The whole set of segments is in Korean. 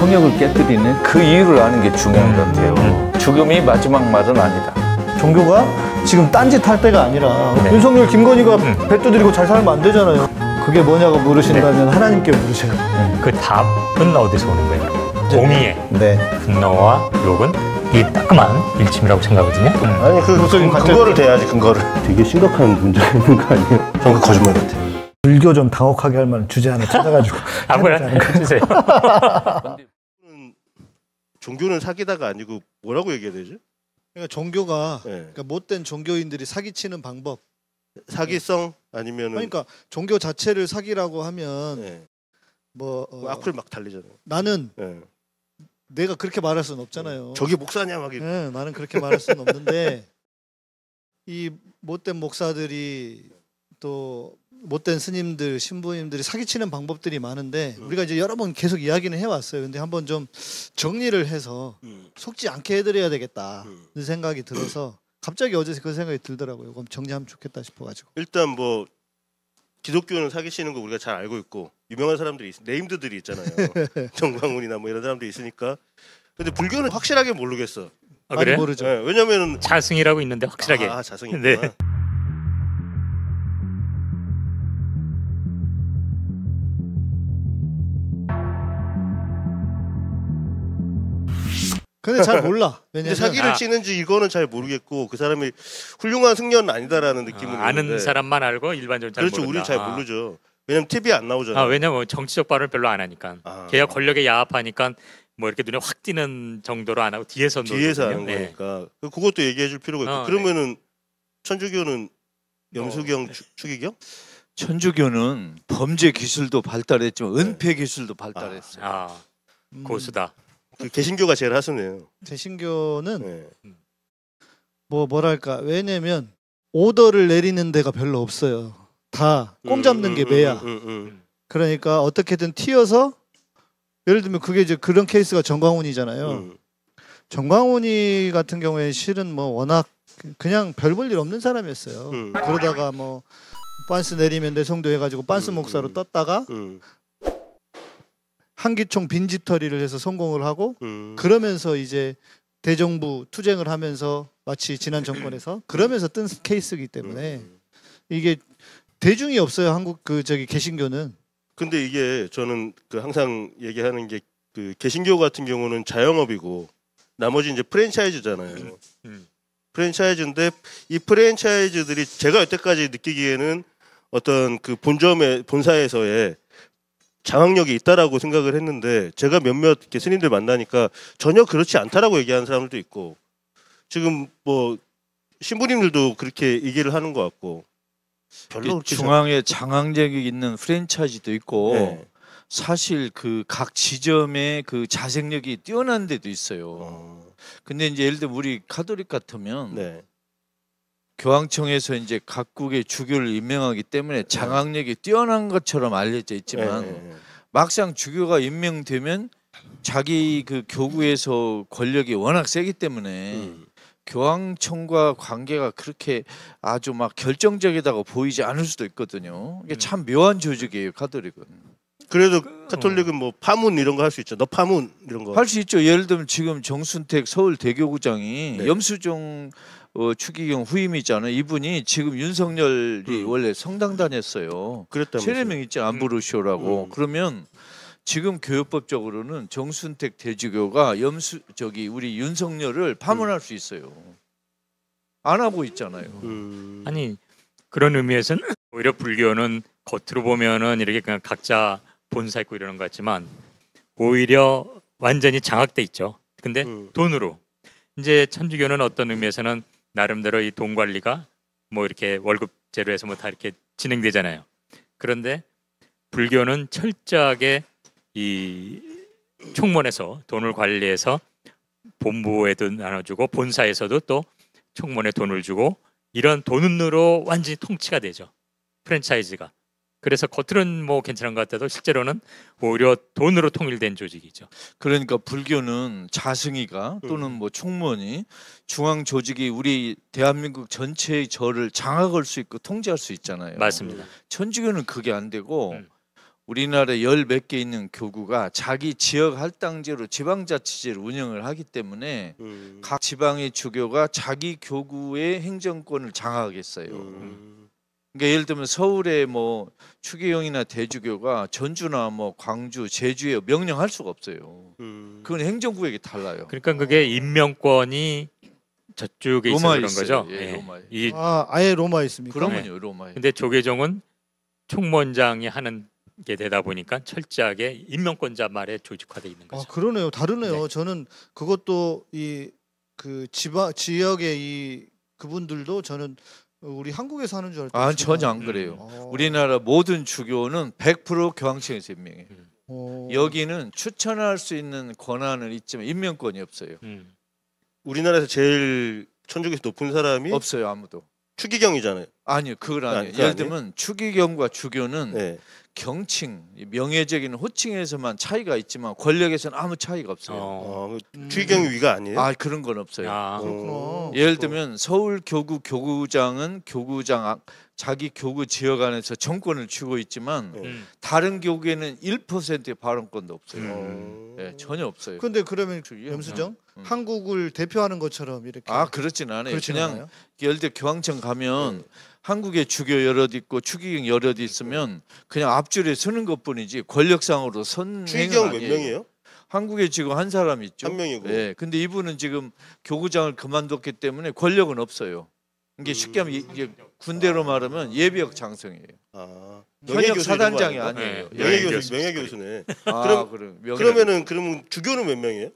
통역을 깨뜨리는 그 이유를 아는 게 중요한 것 같아요. 음. 죽음이 마지막 말은 아니다. 종교가 지금 딴짓 할 때가 아니라 네. 윤석열, 김건희가 음. 배 두드리고 잘 살면 안 되잖아요. 그게 뭐냐고 물으신다면 네. 하나님께 물으세요. 네. 그 답은 어디서 오는 거예요? 공의에 네. 분노와 네. 욕은 이 따끔한 일침이라고 생각하거든요. 음. 아니 그, 그 근거를 대야지 근거를. 되게 심각한 문제 있는 거 아니에요? 전그 거짓말 같아요. 불교 좀 당혹하게 할 만한 주제 하나 찾아가지고 아무거나 해주세요. 종교는 사기다가 아니고 뭐라고 얘기해야 되지? 그러니까 종교가 네. 그러니까 못된 종교인들이 사기치는 방법. 사기성 예. 아니면 그러니까 종교 자체를 사기라고 하면 네. 뭐 어, 그 악플 막 달리잖아요. 나는 네. 내가 그렇게 말할 수는 없잖아요. 저기 목사냐 막 이렇게. 네, 나는 그렇게 말할 수는 없는데 이 못된 목사들이 또 못된 스님들, 신부님들이 사기치는 방법들이 많은데 음. 우리가 이제 여러 번 계속 이야기는 해왔어요. 근데 한번 좀 정리를 해서 음. 속지 않게 해드려야 되겠다 는 생각이 들어서 갑자기 어제 그 생각이 들더라고요. 그럼 정리하면 좋겠다 싶어가지고. 일단 뭐 기독교는 사기치는 거 우리가 잘 알고 있고 유명한 사람들이 있, 네임드들이 있잖아요. 정광훈이나 뭐 이런 사람들이 있으니까. 근데 불교는 확실하게 모르겠어. 아, 그래? 모르죠. 네, 왜냐면은 자승이라고 있는데 확실하게. 아, 자승이. 네. 근데 잘 몰라. 왜냐면 사기를 아. 치는지 이거는 잘 모르겠고 그 사람이 훌륭한 승려는 아니다라는 느낌은 아, 는 있는데. 사람만 알고 일반적으로 잘 그렇죠. 모른다. 우리 잘 아. 모르죠. 왜냐면 TV 안 나오잖아요. 아, 왜냐면 정치적 발언을 별로 안 하니까. 아. 걔가 권력에 야합하니까 뭐 이렇게 눈에 확 띄는 정도로 안 하고 뒤에서 뒤에서 하는 거 네. 거니까 그, 그것도 얘기해 줄 필요가 있고 어, 네. 그러면은 천주교는 영수경 어. 네. 추기경? 천주교는 범죄 기술도 발달했지만 은폐 기술도 발달했어요. 아, 아 음. 고수다. 그 개신교가 제일 하수네요. 개신교는 네. 뭐 뭐랄까 왜냐면 오더를 내리는 데가 별로 없어요. 다꼼 음, 잡는 음, 게 매야. 음, 음, 음, 그러니까 어떻게든 튀어서 예를 들면 그게 이제 그런 케이스가 정광훈이잖아요. 음. 정광훈이 같은 경우에 실은 뭐 워낙 그냥 별 볼 일 없는 사람이었어요. 그러다가 뭐빤스 내리면 내성도 해가지고 빤스 목사로 떴다가 한기총 빈집터리를 해서 성공을 하고 음. 그러면서 이제 대정부 투쟁을 하면서 마치 지난 정권에서 음. 그러면서 뜬 케이스이기 때문에 음. 이게 대중이 없어요 한국 그 저기 개신교는 근데 이게 저는 그 항상 얘기하는 게 그 개신교 같은 경우는 자영업이고 나머지 이제 프랜차이즈잖아요 음. 프랜차이즈인데 이 프랜차이즈들이 제가 여태까지 느끼기에는 어떤 그 본점의 본사에서의 장악력이 있다라고 생각을 했는데 제가 몇몇 이렇게 스님들 만나니까 전혀 그렇지 않다라고 얘기하는 사람들도 있고 지금 뭐 신부님들도 그렇게 얘기를 하는 것 같고 별로 중앙에 장악력이 있는 프랜차이즈도 있고 네. 사실 그 각 지점에 그 자생력이 뛰어난 데도 있어요. 어. 근데 이제 예를 들어 우리 카톨릭 같으면 네. 교황청에서 이제 각국의 주교를 임명하기 때문에 네. 장악력이 뛰어난 것처럼 알려져 있지만 네, 네, 막상 주교가 임명되면 자기 그 교구에서 권력이 워낙 세기 때문에 음. 교황청과 관계가 그렇게 아주 막 결정적이다고 보이지 않을 수도 있거든요. 이게 음. 참 묘한 조직이에요, 카톨릭은. 그래도 그, 어. 카톨릭은 뭐 파문 이런 거 할 수 있죠. 너 파문 이런 거. 할 수 있죠. 예를 들면 지금 정순택 서울 대교구장이 네. 염수종 어, 추기경 후임이잖아요. 이분이 지금 윤석열이 음. 원래 성당 다녔어요. 최랬다면례명 있지 음. 안부르쇼라고. 음. 그러면 지금 교육법적으로는 정순택 대주교가 염수 저기 우리 윤석열을 파문할 음. 수 있어요. 안 하고 있잖아요. 음. 아니 그런 의미에서는 오히려 불교는 겉으로 보면은 이렇게 그냥 각자 본사 있고 이러는 것 같지만 오히려 완전히 장악돼 있죠. 근데 음. 돈으로 이제 천주교는 어떤 의미에서는 나름대로 이 돈 관리가 뭐 이렇게 월급 제로에서 뭐 다 이렇게 진행되잖아요. 그런데 불교는 철저하게 이 총문에서 돈을 관리해서 본부에도 나눠주고 본사에서도 또 총문에 돈을 주고 이런 돈으로 완전히 통치가 되죠. 프랜차이즈가. 그래서 겉으로는 뭐 괜찮은 것 같아도 실제로는 오히려 돈으로 통일된 조직이죠. 그러니까 불교는 자승이가 또는 음. 뭐충무원이 중앙 조직이 우리 대한민국 전체의 절을 장악할 수 있고 통제할 수 있잖아요. 맞습니다. 천주교는 그게 안 되고 음. 우리나라에 열몇 개 있는 교구가 자기 지역 할당제로 지방자치제를 운영을 하기 때문에 음. 각 지방의 주교가 자기 교구의 행정권을 장악했어요. 그러니까 예를 들면 서울에뭐추계경이나 대주교가 전주나 뭐 광주, 제주에 명령할 수가 없어요. 음. 그건 행정구역이 달라요. 그러니까 그게 인명권이 저쪽에 있어 그런 거죠. 예, 예, 로마에. 이 아, 아예 로마에 있습니까? 그러면요, 네. 로마에. 근데 조계종은 총무원장이 하는 게 되다 보니까 철저하게 인명권자 말에 조직화돼 있는 아, 거죠. 아, 그러네요. 다르네요. 네. 저는 그것도 이 그 지방 지역의 이 그분들도 저는 우리 한국에 사는 줄 알고. 아 전혀 안 그래요. 음. 아. 우리나라 모든 주교는 100% 교황청에서 임명해. 음. 어. 여기는 추천할 수 있는 권한은 있지만 임명권이 없어요. 음. 우리나라에서 제일 천주교에서 높은 사람이 없어요 아무도. 추기경이잖아요. 아니요, 그건 네, 아니에요. 아, 예를 들면 추기경과 주교는 네. 경칭, 명예적인 호칭에서만 차이가 있지만 권력에서는 아무 차이가 없어요. 어, 어 그 음. 최경위가 아니에요? 아 그런 건 없어요. 아, 어. 그렇구나. 예를 들면 서울 교구 교구장은 교구장 아- 자기 교구 지역 안에서 정권을 쥐고 있지만 네. 음. 다른 교구에는 1%의 발언권도 없어요. 음. 어. 예, 전혀 없어요. 근데 그러면 예. 염수정 음. 음. 한국을 대표하는 것처럼 이렇게 아 그렇진 않아요. 그렇진 그냥 않아요? 예를 들어 교황청 가면 네. 한국에 주교 여럿 있고 추기경 여럿 있으면 그냥 앞줄에 서는 것뿐이지 권력상으로 선행은 몇 명이에요? 한국에 지금 한 사람 있죠. 한 명이고. 예. 근데 이분은 지금 교구장을 그만뒀기 때문에 권력은 없어요. 이게 쉽게 하면 이게 군대로 말하면 예비역 장성이에요. 아, 현역 사단장이 아니에요. 명예 교수, 명예 교수네. 아, 그럼 그러면은 그러면 주교는 몇 명이에요?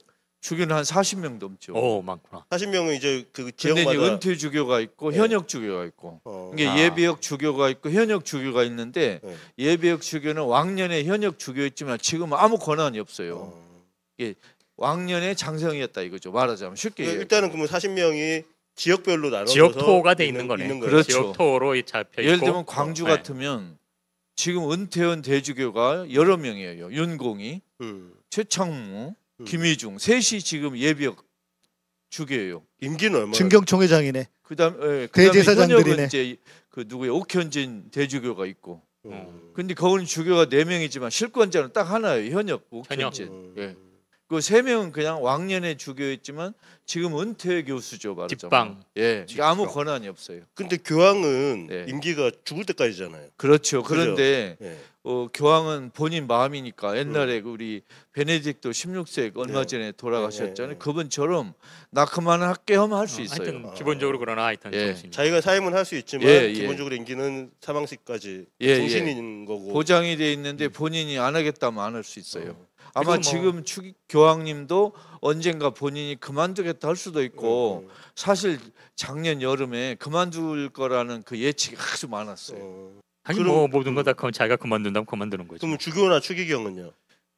주교는 한 40명 넘죠. 오 어, 많구나. 40명은 이제 그근제 지역마다 은퇴 주교가 있고 네. 현역 주교가 있고 어. 이게 아. 예비역 주교가 있고 현역 주교가 있는데 네. 예비역 주교는 왕년에 현역 주교였지만 지금은 아무 권한이 없어요. 어. 이게 왕년에 장성이었다 이거죠. 말하자면 쉽게 그러니까 일단은 그러면 40명이 지역별로 나눠서 지역토가 돼 있는 거네. 있는 거예 그렇죠. 지역토로 잡혀 있고. 예를 들면 광주 네. 같으면 지금 은퇴원 대주교가 여러 명이에요. 윤공이, 음. 최창무, 음. 김희중 셋이 지금 예비역 주계예요. 임기는 얼마? 진경총 회장이네. 그다음 예, 대제사장들이네. 이제 그 누구야 옥현진 대주교가 있고. 음. 근데 거기는 주교가 네 명이지만 실권자는 딱 하나예요. 현역 옥현진. 현역. 예. 음. 예. 그세 명은 그냥 왕년에 죽여있지만 지금 은퇴 교수죠 말하자면. 뒷방. 예, 그러 아무 권한이 없어요. 근데 교황은 예. 임기가 죽을 때까지잖아요. 그렇죠. 그런데 예. 어, 교황은 본인 마음이니까 음. 옛날에 음. 우리 베네딕도 16세 얼마 네. 전에 돌아가셨잖아요. 네, 네, 그분처럼 나 그만할게 하면 할수 어, 있어요. 아, 기본적으로 그러나 하여튼 예. 자기가 사임은 할 수 있지만 예, 예, 기본적으로 임기는 사망시까지 예, 예, 정신인 거고 보장이 돼 있는데 음. 본인이 안 하겠다면 안 할 수 있어요. 어. 아마 뭐 지금 추기 교황님도 언젠가 본인이 그만두겠다 할 수도 있고 네, 네. 사실 작년 여름에 그만둘 거라는 그 예측이 아주 많았어요. 어. 아니 그럼, 뭐 모든 거다 음. 자기가 그만둔다면 그만두는 거죠. 그럼 주교나 추기경은요?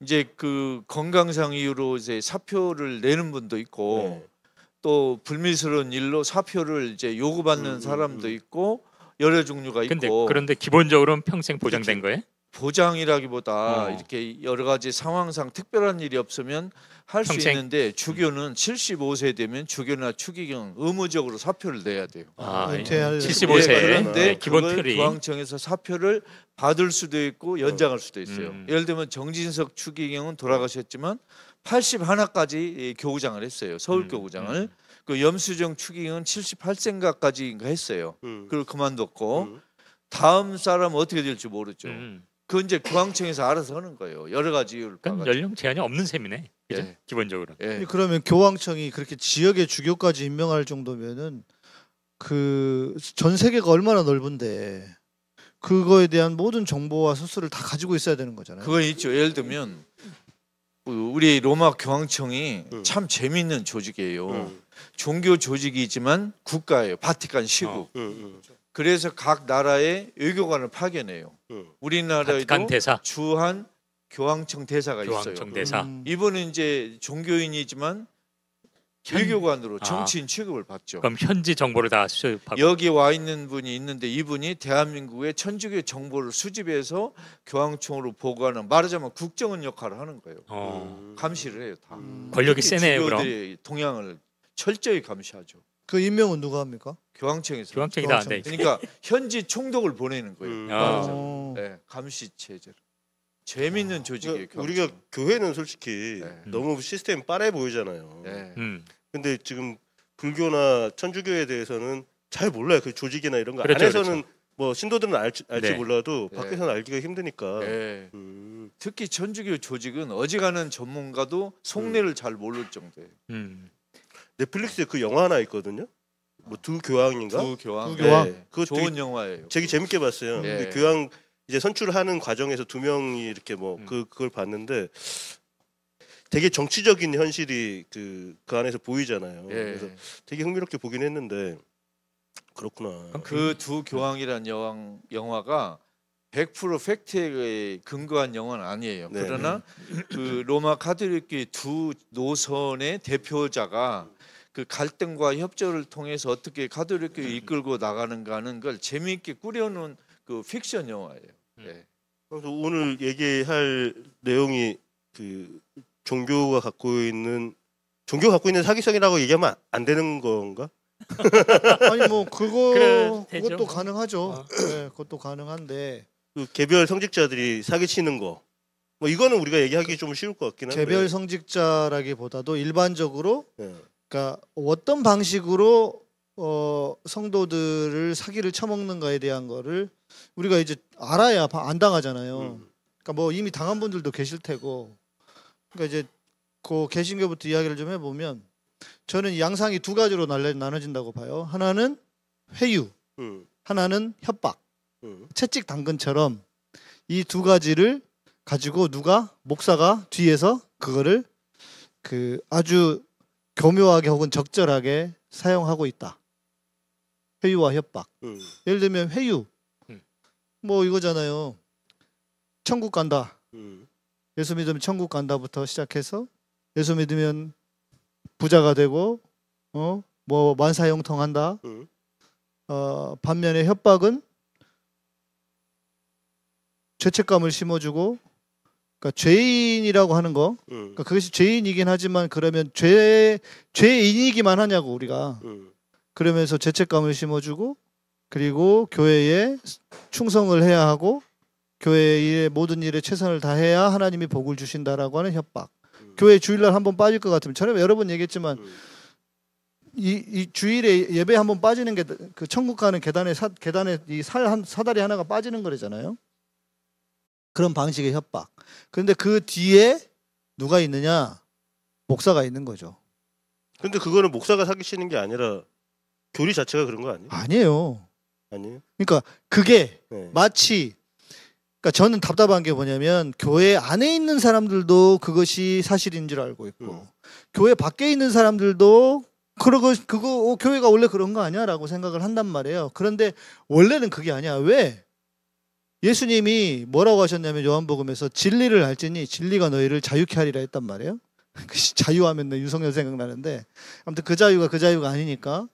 이제 그 건강상 이유로 이제 사표를 내는 분도 있고 네. 또 불미스러운 일로 사표를 이제 요구받는 음, 음 사람도 음. 있고 여러 종류가 근데, 있고. 그런데 기본적으로는 평생 보장된 그치. 거예요? 보장이라기보다 어. 이렇게 여러 가지 상황상 특별한 일이 없으면 할 수 있는데 주교는 75세 되면 주교나 추기경 의무적으로 사표를 내야 돼요. 아, 아 예. 은 75세. 그런데 네, 기본 그걸 틀이. 교황청에서 사표를 받을 수도 있고 연장할 수도 있어요. 음. 예를 들면 정진석 추기경은 돌아가셨지만 8나까지 교구장을 했어요. 서울 음, 교구장을. 음. 그 염수정 추기경은 78세인가까지인가 그 했어요. 음. 그걸 그만뒀고 음. 다음 사람 어떻게 될지 모르죠. 음. 그건 이제 교황청에서 알아서 하는 거예요. 여러 가지 이유를 그러니까 연령 제한이 없는 셈이네. 그죠? 예. 기본적으로. 예. 그러면 교황청이 그렇게 지역의 주교까지 임명할 정도면은 그 전 세계가 얼마나 넓은데 그거에 대한 모든 정보와 소술을다 가지고 있어야 되는 거잖아요. 그건 있죠. 예를 들면 우리 로마 교황청이 음. 참 재미있는 조직이에요. 음. 종교 조직이지만 국가예요. 바티칸 시국. 아, 음, 음. 그래서 각 나라의 외교관을 파견해요. 그 우리나라에도 주한 교황청 대사가 교황청 있어요. 대사. 음. 이분은 이제 종교인이지만 현... 외교관으로 아. 정치인 아. 취급을 받죠. 그럼 현지 정보를 다 수집하고 여기 와 있는 분이 있는데 이분이 대한민국의 천주교 정보를 수집해서 교황청으로 보고하는 말하자면 국정원 역할을 하는 거예요. 어. 감시를 해요 다. 음. 권력이 세네요. 그럼 동향을 철저히 감시하죠. 그 임명은 누가 합니까? 교황청에서 교황청이 다안 돼. 네. 그러니까 현지 총독을 보내는 거예요. 음. 아. 네, 감시 체제로 재밌는 조직이에요. 그러니 우리가 교회는 솔직히 네. 너무 시스템 빠래 보이잖아요. 네. 음. 근데 지금 불교나 천주교에 대해서는 잘 몰라요. 그 조직이나 이런 거 그렇죠, 안에서는 그렇죠. 뭐 신도들은 알지, 알지 네. 몰라도 네. 밖에서는 알기가 힘드니까. 네. 음. 특히 천주교 조직은 어지간한 전문가도 속내를 음. 잘 모를 정도예요. 음. 넷플릭스에 그 영화 하나 있거든요. 뭐두 교황인가? 두 교황. 두 교황. 네. 그거 좋은 되게, 영화예요. 되게 재밌게 봤어요. 네. 근데 교황 이제 선출하는 과정에서 두 명이 이렇게 뭐 음. 그, 걸 봤는데 되게 정치적인 현실이 그, 그 안에서 보이잖아요. 예. 그래서 되게 흥미롭게 보긴 했는데 그렇구나. 그두 그 교황이란 여왕 영화가 100% 팩트에 근거한 영화는 아니에요. 네. 그러나 네. 그 로마 카톨릭의 두 노선의 대표자가 그 갈등과 협조를 통해서 어떻게 가톨릭 이끌고 나가는가는 걸 재미있게 꾸려놓은 그 픽션 영화예요. 네. 그래서 오늘 얘기할 내용이 그 종교가 갖고 있는 종교 갖고 있는 사기성이라고 얘기하면 안 되는 건가? 아니 뭐 그거 그것도 가능하죠. 아. 네, 그것도 가능한데 그 개별 성직자들이 사기치는 거. 뭐 이거는 우리가 얘기하기 좀 쉬울 것 같긴 한데. 개별 성직자라기보다도 일반적으로 네. 그러니까 어떤 방식으로 어, 성도들을 사기를 쳐먹는가에 대한 거를 우리가 이제 알아야 안 당하잖아요. 음. 그러니까 뭐 이미 당한 분들도 계실 테고. 그러니까 이제 그 개신교부터 이야기를 좀 해보면 저는 양상이 두 가지로 나눠진다고 봐요. 하나는 회유, 음. 하나는 협박, 음. 채찍 당근처럼 이 두 가지를 가지고 누가 목사가 뒤에서 그거를 그 아주 교묘하게 혹은 적절하게 사용하고 있다. 회유와 협박. 음. 예를 들면 회유. 음. 뭐 이거잖아요. 천국 간다. 음. 예수 믿으면 천국 간다부터 시작해서 예수 믿으면 부자가 되고 어? 뭐 만사형통한다. 음. 어, 반면에 협박은 죄책감을 심어주고 그러니까 죄인이라고 하는 거. 음. 그러니까 그것이 죄인이긴 하지만 그러면 죄 죄인이기만 하냐고 우리가. 음. 그러면서 죄책감을 심어주고 그리고 교회에 충성을 해야 하고 교회의 모든 일에 최선을 다해야 하나님이 복을 주신다라고 하는 협박. 음. 교회 주일날 한번 빠질 것 같으면 저는 여러 분 얘기했지만 음. 이, 이 주일에 예배 한번 빠지는 게 그 천국 가는 계단에 사, 계단에 이살 한 사다리 하나가 빠지는 거잖아요 그런 방식의 협박. 그런데 그 뒤에 누가 있느냐? 목사가 있는 거죠. 근데 그거는 목사가 사기치는 게 아니라 교리 자체가 그런 거 아니에요? 아니에요. 아니에요. 그러니까 그게 네. 마치 그러니까 저는 답답한 게 뭐냐면 교회 안에 있는 사람들도 그것이 사실인 줄 알고 있고 음. 교회 밖에 있는 사람들도 그러고 그거 어, 교회가 원래 그런 거 아니야라고 생각을 한단 말이에요. 그런데 원래는 그게 아니야. 왜? 예수님이 뭐라고 하셨냐면 요한복음에서 진리를 알지니 진리가 너희를 자유케 하리라 했단 말이에요. 자유하면 유성열 생각나는데 아무튼 그 자유가 그 자유가 아니니까.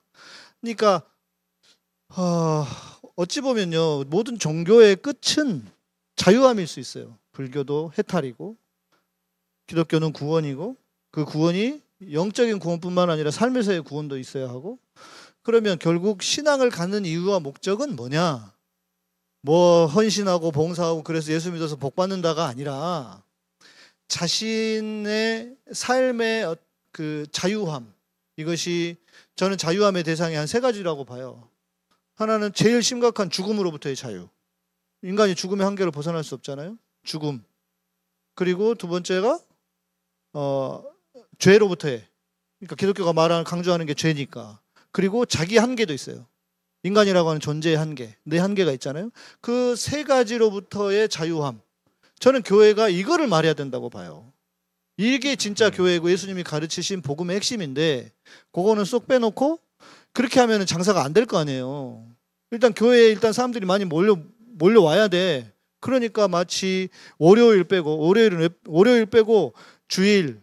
그러니까 어, 어찌 보면요 모든 종교의 끝은 자유함일 수 있어요. 불교도 해탈이고 기독교는 구원이고 그 구원이 영적인 구원뿐만 아니라 삶에서의 구원도 있어야 하고 그러면 결국 신앙을 갖는 이유와 목적은 뭐냐? 뭐 헌신하고 봉사하고 그래서 예수 믿어서 복 받는다가 아니라 자신의 삶의 어, 그 자유함 이것이 저는 자유함의 대상이 한 세 가지라고 봐요. 하나는 제일 심각한 죽음으로부터의 자유. 인간이 죽음의 한계를 벗어날 수 없잖아요. 죽음. 그리고 두 번째가 어, 죄로부터의 그러니까 기독교가 말하는 강조하는 게 죄니까. 그리고 자기 한계도 있어요. 인간이라고 하는 존재의 한계, 내 한계가 있잖아요. 그 세 가지로부터의 자유함. 저는 교회가 이거를 말해야 된다고 봐요. 이게 진짜 음. 교회고 예수님이 가르치신 복음의 핵심인데 그거는 쏙 빼놓고 그렇게 하면 장사가 안 될 거 아니에요. 일단 교회에 일단 사람들이 많이 몰려 몰려와야 돼. 그러니까 마치 월요일 빼고 월요일은 월요일 빼고 주일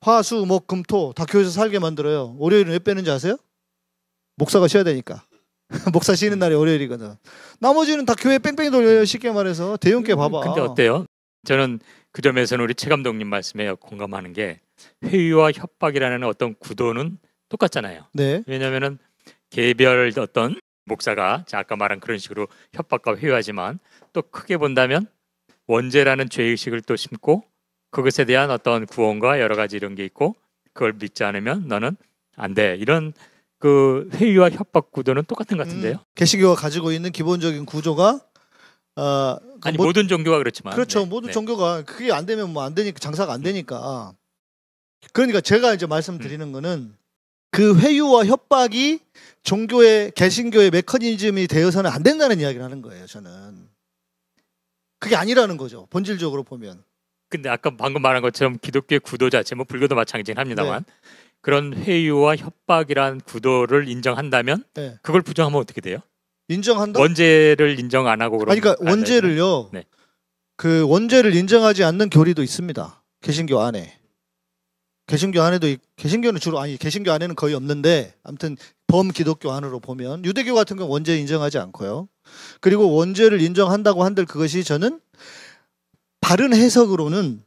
화수목금토 다 교회에서 살게 만들어요. 월요일은 왜 빼는지 아세요? 목사가 쉬어야 되니까. 목사 쉬는 날이 월요일이거든. 나머지는 다 교회 뺑뺑이 돌려요. 쉽게 말해서 대형께 음, 봐봐. 근데 어때요? 저는 그 점에서는 우리 최 감독님 말씀에 공감하는 게회유와 협박이라는 어떤 구도는 똑같잖아요. 네. 왜냐하면은 개별 어떤 목사가 아까 말한 그런 식으로 협박과 회유하지만 또 크게 본다면 원죄라는 죄의식을 또 심고 그것에 대한 어떤 구원과 여러 가지 이런 게 있고 그걸 믿지 않으면 너는 안돼 이런 그회유와 협박 구도는 똑같은 것 음. 같은데요. 개시교가 가지고 있는 기본적인 구조가 어, 그 아니 모, 모든 종교가 그렇지만 그렇죠. 네, 모든 네. 종교가 그게 안 되면 뭐 안 되니까 장사가 안 음. 되니까. 그러니까 제가 이제 말씀드리는 음. 거는 그 회유와 협박이 종교의 개신교의 메커니즘이 되어서는 안 된다는 이야기를 하는 거예요. 저는 그게 아니라는 거죠. 본질적으로 보면. 근데 아까 방금 말한 것처럼 기독교의 구도 자체 뭐 불교도 마찬가지긴 합니다만 네. 그런 회유와 협박이란 구도를 인정한다면 네. 그걸 부정하면 어떻게 돼요? 인정한다? 원죄를 인정 안 하고 그러니까 원죄를요. 네. 그 원죄를 인정하지 않는 교리도 있습니다. 개신교 안에. 개신교 안에도 개신교는 주로 아니 개신교 안에는 거의 없는데 아무튼 범기독교 안으로 보면 유대교 같은 경우 원죄 인정하지 않고요. 그리고 원죄를 인정한다고 한들 그것이 저는 바른 해석으로는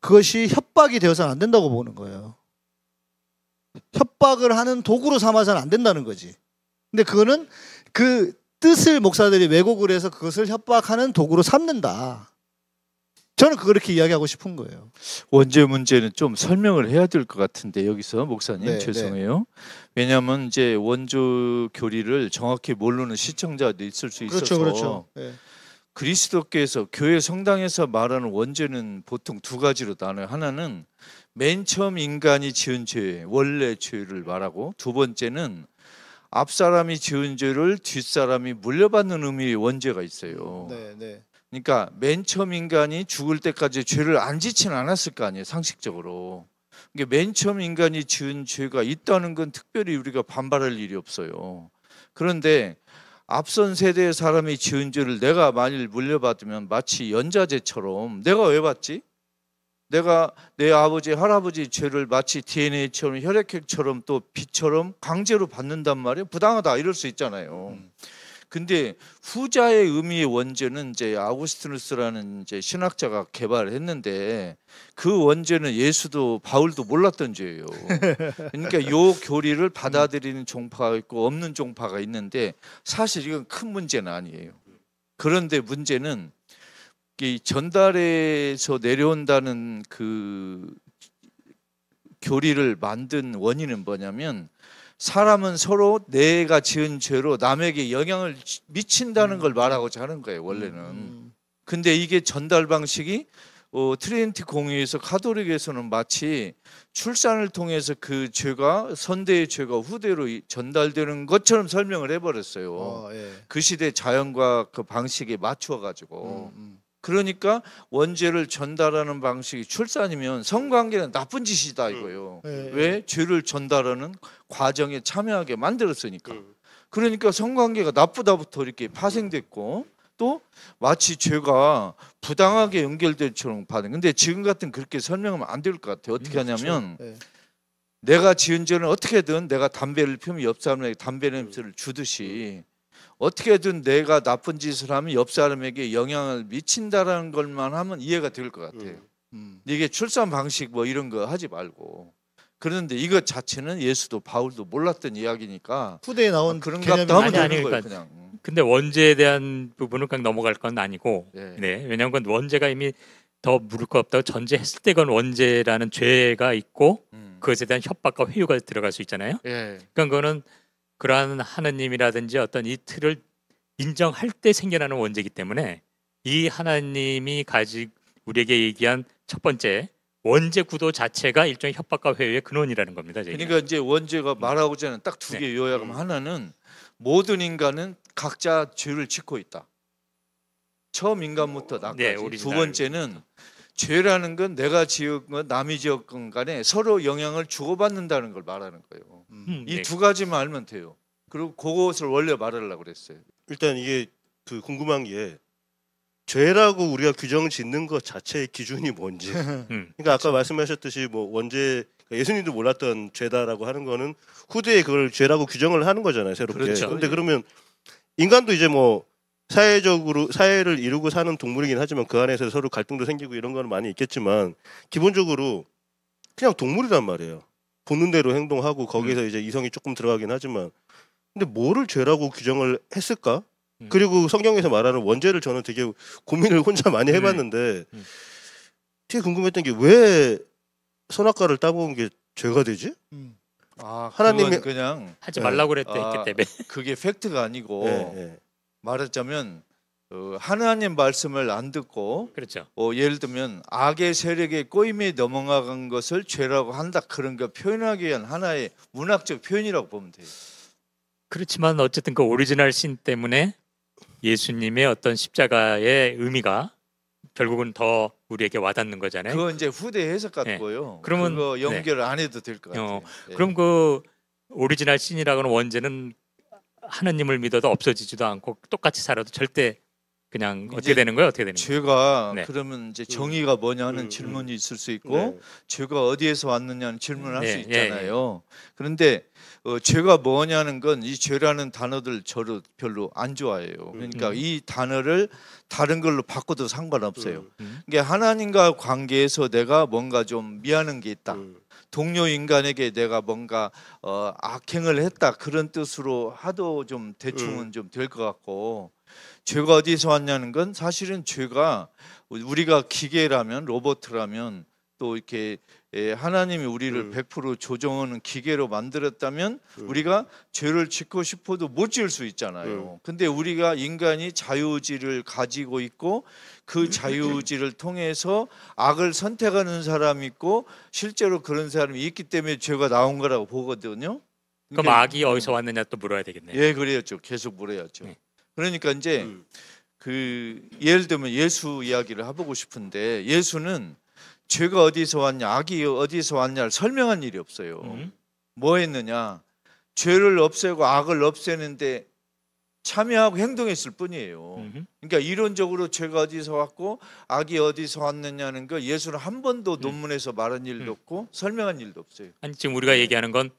그것이 협박이 되어서는 안 된다고 보는 거예요. 협박을 하는 도구로 삼아서는 안 된다는 거지. 근데 그거는 그 뜻을 목사들이 왜곡을 해서 그것을 협박하는 도구로 삼는다. 저는 그렇게 이야기하고 싶은 거예요. 원죄 문제는 좀 설명을 해야 될 것 같은데 여기서 목사님 네, 네. 죄송해요. 네. 왜냐하면 이제 원조 교리를 정확히 모르는 시청자도 있을 수 그렇죠, 있어서 그렇죠. 네. 그리스도께서 교회 성당에서 말하는 원죄는 보통 두 가지로 나눠요. 하나는 맨 처음 인간이 지은 죄, 원래 죄를 말하고 두 번째는 앞사람이 지은 죄를 뒷사람이 물려받는 의미의 원죄가 있어요. 네, 네. 그러니까 맨 처음 인간이 죽을 때까지 죄를 안 지진 않았을 거 아니에요, 상식적으로. 그러니까 맨 처음 인간이 지은 죄가 있다는 건 특별히 우리가 반발할 일이 없어요. 그런데 앞선 세대의 사람이 지은 죄를 내가 만일 물려받으면 마치 연자제처럼 내가 왜 받지? 내가 내 아버지 할아버지 죄를 마치 DNA처럼 혈액형처럼 또 피처럼 강제로 받는단 말이에요. 부당하다 이럴 수 있잖아요. 음. 근데 후자의 의미의 원죄는 이제 아우구스티누스라는 이제 신학자가 개발했는데 그 원죄는 예수도 바울도 몰랐던 죄예요. 그러니까 요 교리를 받아들이는 종파가 있고 없는 종파가 있는데 사실 이건 큰 문제는 아니에요. 그런데 문제는 전달에서 내려온다는 그 교리를 만든 원인은 뭐냐면 사람은 서로 내가 지은 죄로 남에게 영향을 미친다는 음. 걸 말하고자 하는 거예요 원래는 음, 음. 근데 이게 전달 방식이 어, 트리니티 공유에서 카톨릭에서는 마치 출산을 통해서 그 죄가 선대의 죄가 후대로 전달되는 것처럼 설명을 해버렸어요 어, 예. 그 시대 자연과 그 방식에 맞추어 가지고 음, 음. 그러니까 원죄를 전달하는 방식이 출산이면 성관계는 나쁜 짓이다 이거예요. 음. 네. 왜 죄를 전달하는 과정에 참여하게 만들었으니까. 음. 그러니까 성관계가 나쁘다부터 이렇게 파생됐고 또 마치 죄가 부당하게 연결될처럼 받은. 근데 지금 같은 그렇게 설명하면 안 될 것 같아요. 어떻게 네, 그렇죠. 하냐면 네. 내가 지은 죄는 어떻게든 내가 담배를 피우면 옆 사람에게 담배 냄새를 주듯이 음. 어떻게든 내가 나쁜 짓을 하면 옆 사람에게 영향을 미친다라는 것만 하면 이해가 될 것 같아요. 음. 음. 이게 출산 방식 뭐 이런 거 하지 말고. 그런데 이것 자체는 예수도 바울도 몰랐던 이야기니까 후대에 나온 그런 것도 하면 아니, 되는 그러니까 거예요. 그냥. 음. 근데 원죄에 대한 부분은 그냥 넘어갈 건 아니고, 네, 네. 왜냐하면 원죄가 이미 더 물을 거 없다고 전제했을 때 그건 원죄라는 죄가 있고 음. 그것에 대한 협박과 회유가 들어갈 수 있잖아요. 네. 그러니까 그거는 그러한 하나님이라든지 어떤 이 틀을 인정할 때 생겨나는 원죄이기 때문에 이 하나님이 가지 우리에게 얘기한 첫 번째 원죄 구도 자체가 일종의 협박과 회유의 근원이라는 겁니다. 저희는. 그러니까 이제 원죄가 음. 말하고자 하는 딱 두 개의 네. 요약은 음. 하나는 모든 인간은 각자 죄를 짓고 있다. 처음 인간부터 나까지. 네, 두 번째는 죄라는 건 내가 지은 건 남이 지었건 간에 서로 영향을 주고받는다는 걸 말하는 거예요. 음. 음 이두 예. 가지만 알면 돼요. 그리고 그것을 원래 말하려고 그랬어요. 일단 이게 그 궁금한 게 죄라고 우리가 규정 짓는 것 자체의 기준이 뭔지. 음. 그러니까 아까 말씀하셨듯이 뭐 원죄 그러니까 예수님도 몰랐던 죄다라고 하는 거는 후대에 그걸 죄라고 규정을 하는 거잖아요, 새롭게. 그렇죠. 데 예. 그러면 인간도 이제 뭐 사회적으로 사회를 이루고 사는 동물이긴 하지만 그 안에서 서로 갈등도 생기고 이런 거는 많이 있겠지만 기본적으로 그냥 동물이란 말이에요. 보는 대로 행동하고 거기서 음. 이제 이성이 조금 들어가긴 하지만 근데 뭐를 죄라고 규정을 했을까? 음. 그리고 성경에서 말하는 원죄를 저는 되게 고민을 혼자 많이 음. 해봤는데 음. 되게 궁금했던 게 왜 선악과를 따먹은 게 죄가 되지? 음. 아, 하나님이 그냥 하지 말라고 그랬대 네. 아, 때문에 그게 팩트가 아니고 네, 네. 말하자면 어, 하나님 말씀을 안 듣고 그렇죠. 어, 예를 들면 악의 세력의 꼬임에 넘어간 것을 죄라고 한다 그런 거 표현하기 위한 하나의 문학적 표현이라고 보면 돼요. 그렇지만 어쨌든 그 오리지널 신 때문에 예수님의 어떤 십자가의 의미가 결국은 더 우리에게 와닿는 거잖아요. 그거 이제 후대 해석 네. 같고요. 네. 그러면 그거 네. 연결 네. 안 해도 될것 어. 같아요. 어, 그럼 그 오리지널 신이라고는 원죄는 하나님을 믿어도 없어지지도 않고 똑같이 살아도 절대 그냥 어떻게 되는 거예요? 어떻게 되는 거예요? 죄가 네. 그러면 이제 음. 정의가 뭐냐는 음, 음, 질문이 있을 수 있고 네. 죄가 어디에서 왔느냐는 질문을 할수 네, 예, 있잖아요. 예. 그런데 어, 죄가 뭐냐는 건 이 죄라는 단어들 저를 별로 안 좋아해요. 음, 그러니까 음. 이 단어를 다른 걸로 바꿔도 상관없어요. 음. 그러니까 하나님과 관계에서 내가 뭔가 좀 미안한 게 있다. 동료 인간에게 내가 뭔가 어, 악행을 했다 그런 뜻으로 하도 좀 대충은 좀 될 것 같고 죄가 어디서 왔냐는 건 사실은 죄가 우리가 기계라면 로버트라면 또 이렇게 예, 하나님이 우리를 음. 그 100%조종하는 기계로 만들었다면 음. 우리가 죄를 짓고 싶어도 못 지을 수 있잖아요. 음. 근데 우리가 인간이 자유의지를 가지고 있고 그 음. 자유의지를 통해서 악을 선택하는 사람이 있고 실제로 그런 사람이 있기 때문에 죄가 나온 거라고 보거든요. 그럼 악이 어디서 왔느냐 또 물어야 되겠네요. 예, 그래야죠. 계속 물어야죠. 네. 그러니까 이제 음. 그 예를 들면 예수 이야기를 해보고 싶은데 예수는 죄가 어디서 왔냐, 악이 어디서 왔냐를 설명한 일이 없어요. 음. 뭐 했느냐? 죄를 없애고 악을 없애는데 참여하고 행동했을 뿐이에요. 음 그러니까 이론적으로 죄가 어디서 왔고 악이 어디서 왔느냐는 걸 예수는 한 번도 음. 논문에서 말한 일도 음. 없고 설명한 일도 없어요. 아니 지금 우리가 얘기하는 건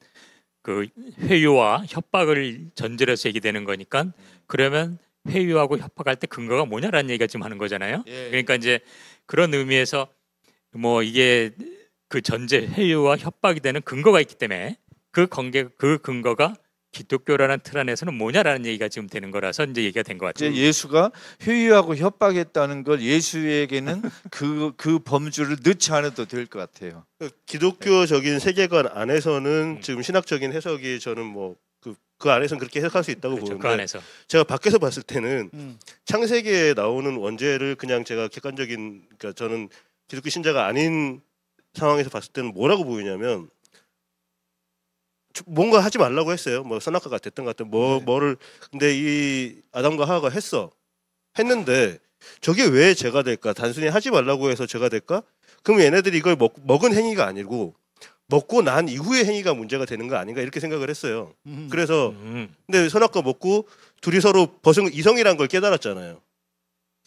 그 회유와 협박을 전제로 해서 얘기되는 거니까 그러면 회유하고 협박할 때 근거가 뭐냐라는 얘기가 지금 하는 거잖아요. 예. 그러니까 이제 그런 의미에서 뭐 이게 그 전제 회유와 협박이 되는 근거가 있기 때문에 그 관계 그 근거가 기독교라는 틀 안에서는 뭐냐라는 얘기가 지금 되는 거라서 이제 얘기가 된것 같아요. 예수가 회유하고 협박했다는 걸 예수에게는 그그 그 범주를 넣지 않아도 될 것 같아요. 그 기독교적인 네. 세계관 안에서는 음. 지금 신학적인 해석이 저는 뭐그그 그 안에서는 그렇게 해석할 수 있다고 그렇죠, 그 보는데 그 안에서. 제가 밖에서 봤을 때는 음. 창세기에 나오는 원죄를 그냥 제가 객관적인 그러니까 저는 기독교 신자가 아닌 상황에서 봤을 때는 뭐라고 보이냐면 뭔가 하지 말라고 했어요. 뭐 선악과가 됐든 같든 뭐 네. 뭐를 근데 이 아담과 하와가 했어. 했는데 저게 왜제가 될까? 단순히 하지 말라고 해서 제가 될까? 그럼 얘네들이 이걸 먹, 먹은 행위가 아니고 먹고 난 이후의 행위가 문제가 되는 거 아닌가 이렇게 생각을 했어요. 음. 그래서 음. 근데 선악과 먹고 둘이 서로 벗은 이성이란 걸 깨달았잖아요.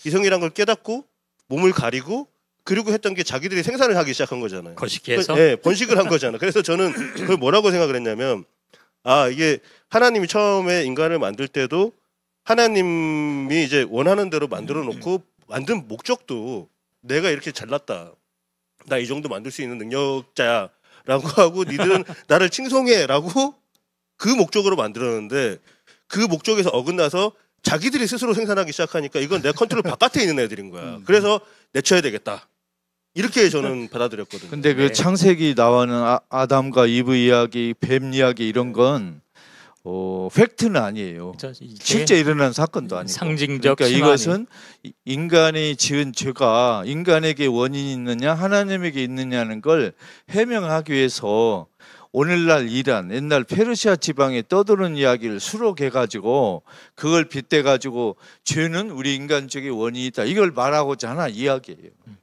이성이란 걸 깨닫고 몸을 가리고 그리고 했던 게 자기들이 생산을 하기 시작한 거잖아요. 번식해서? 그, 네, 번식을 한 거잖아. 요 그래서 저는 그걸 뭐라고 생각을 했냐면 아 이게 하나님이 처음에 인간을 만들 때도 하나님이 이제 원하는 대로 만들어 놓고 만든 목적도 내가 이렇게 잘났다. 나 이 정도 만들 수 있는 능력자야. 라고 하고 니들은 나를 칭송해. 라고 그 목적으로 만들었는데 그 목적에서 어긋나서 자기들이 스스로 생산하기 시작하니까 이건 내 컨트롤 바깥에 있는 애들인 거야. 음. 그래서 내쳐야 되겠다. 이렇게 저는 받아들였거든요. 근데 그 네. 창세기 나오는 아, 담과 이브 이야기, 뱀 이야기 이런 건 어, 팩트는 아니에요. 실제 일어난 사건도 아니고. 상징적 그러니까 이것은 인간이 지은 죄가 인간에게 원인이 있느냐 하나님에게 있느냐는 걸 해명하기 위해서 오늘날 이란 옛날 페르시아 지방에 떠도는 이야기를 수록해 가지고 그걸 빗대 가지고 죄는 우리 인간 쪽의 원인이다 이걸 말하고자 하나 이야기예요. 음.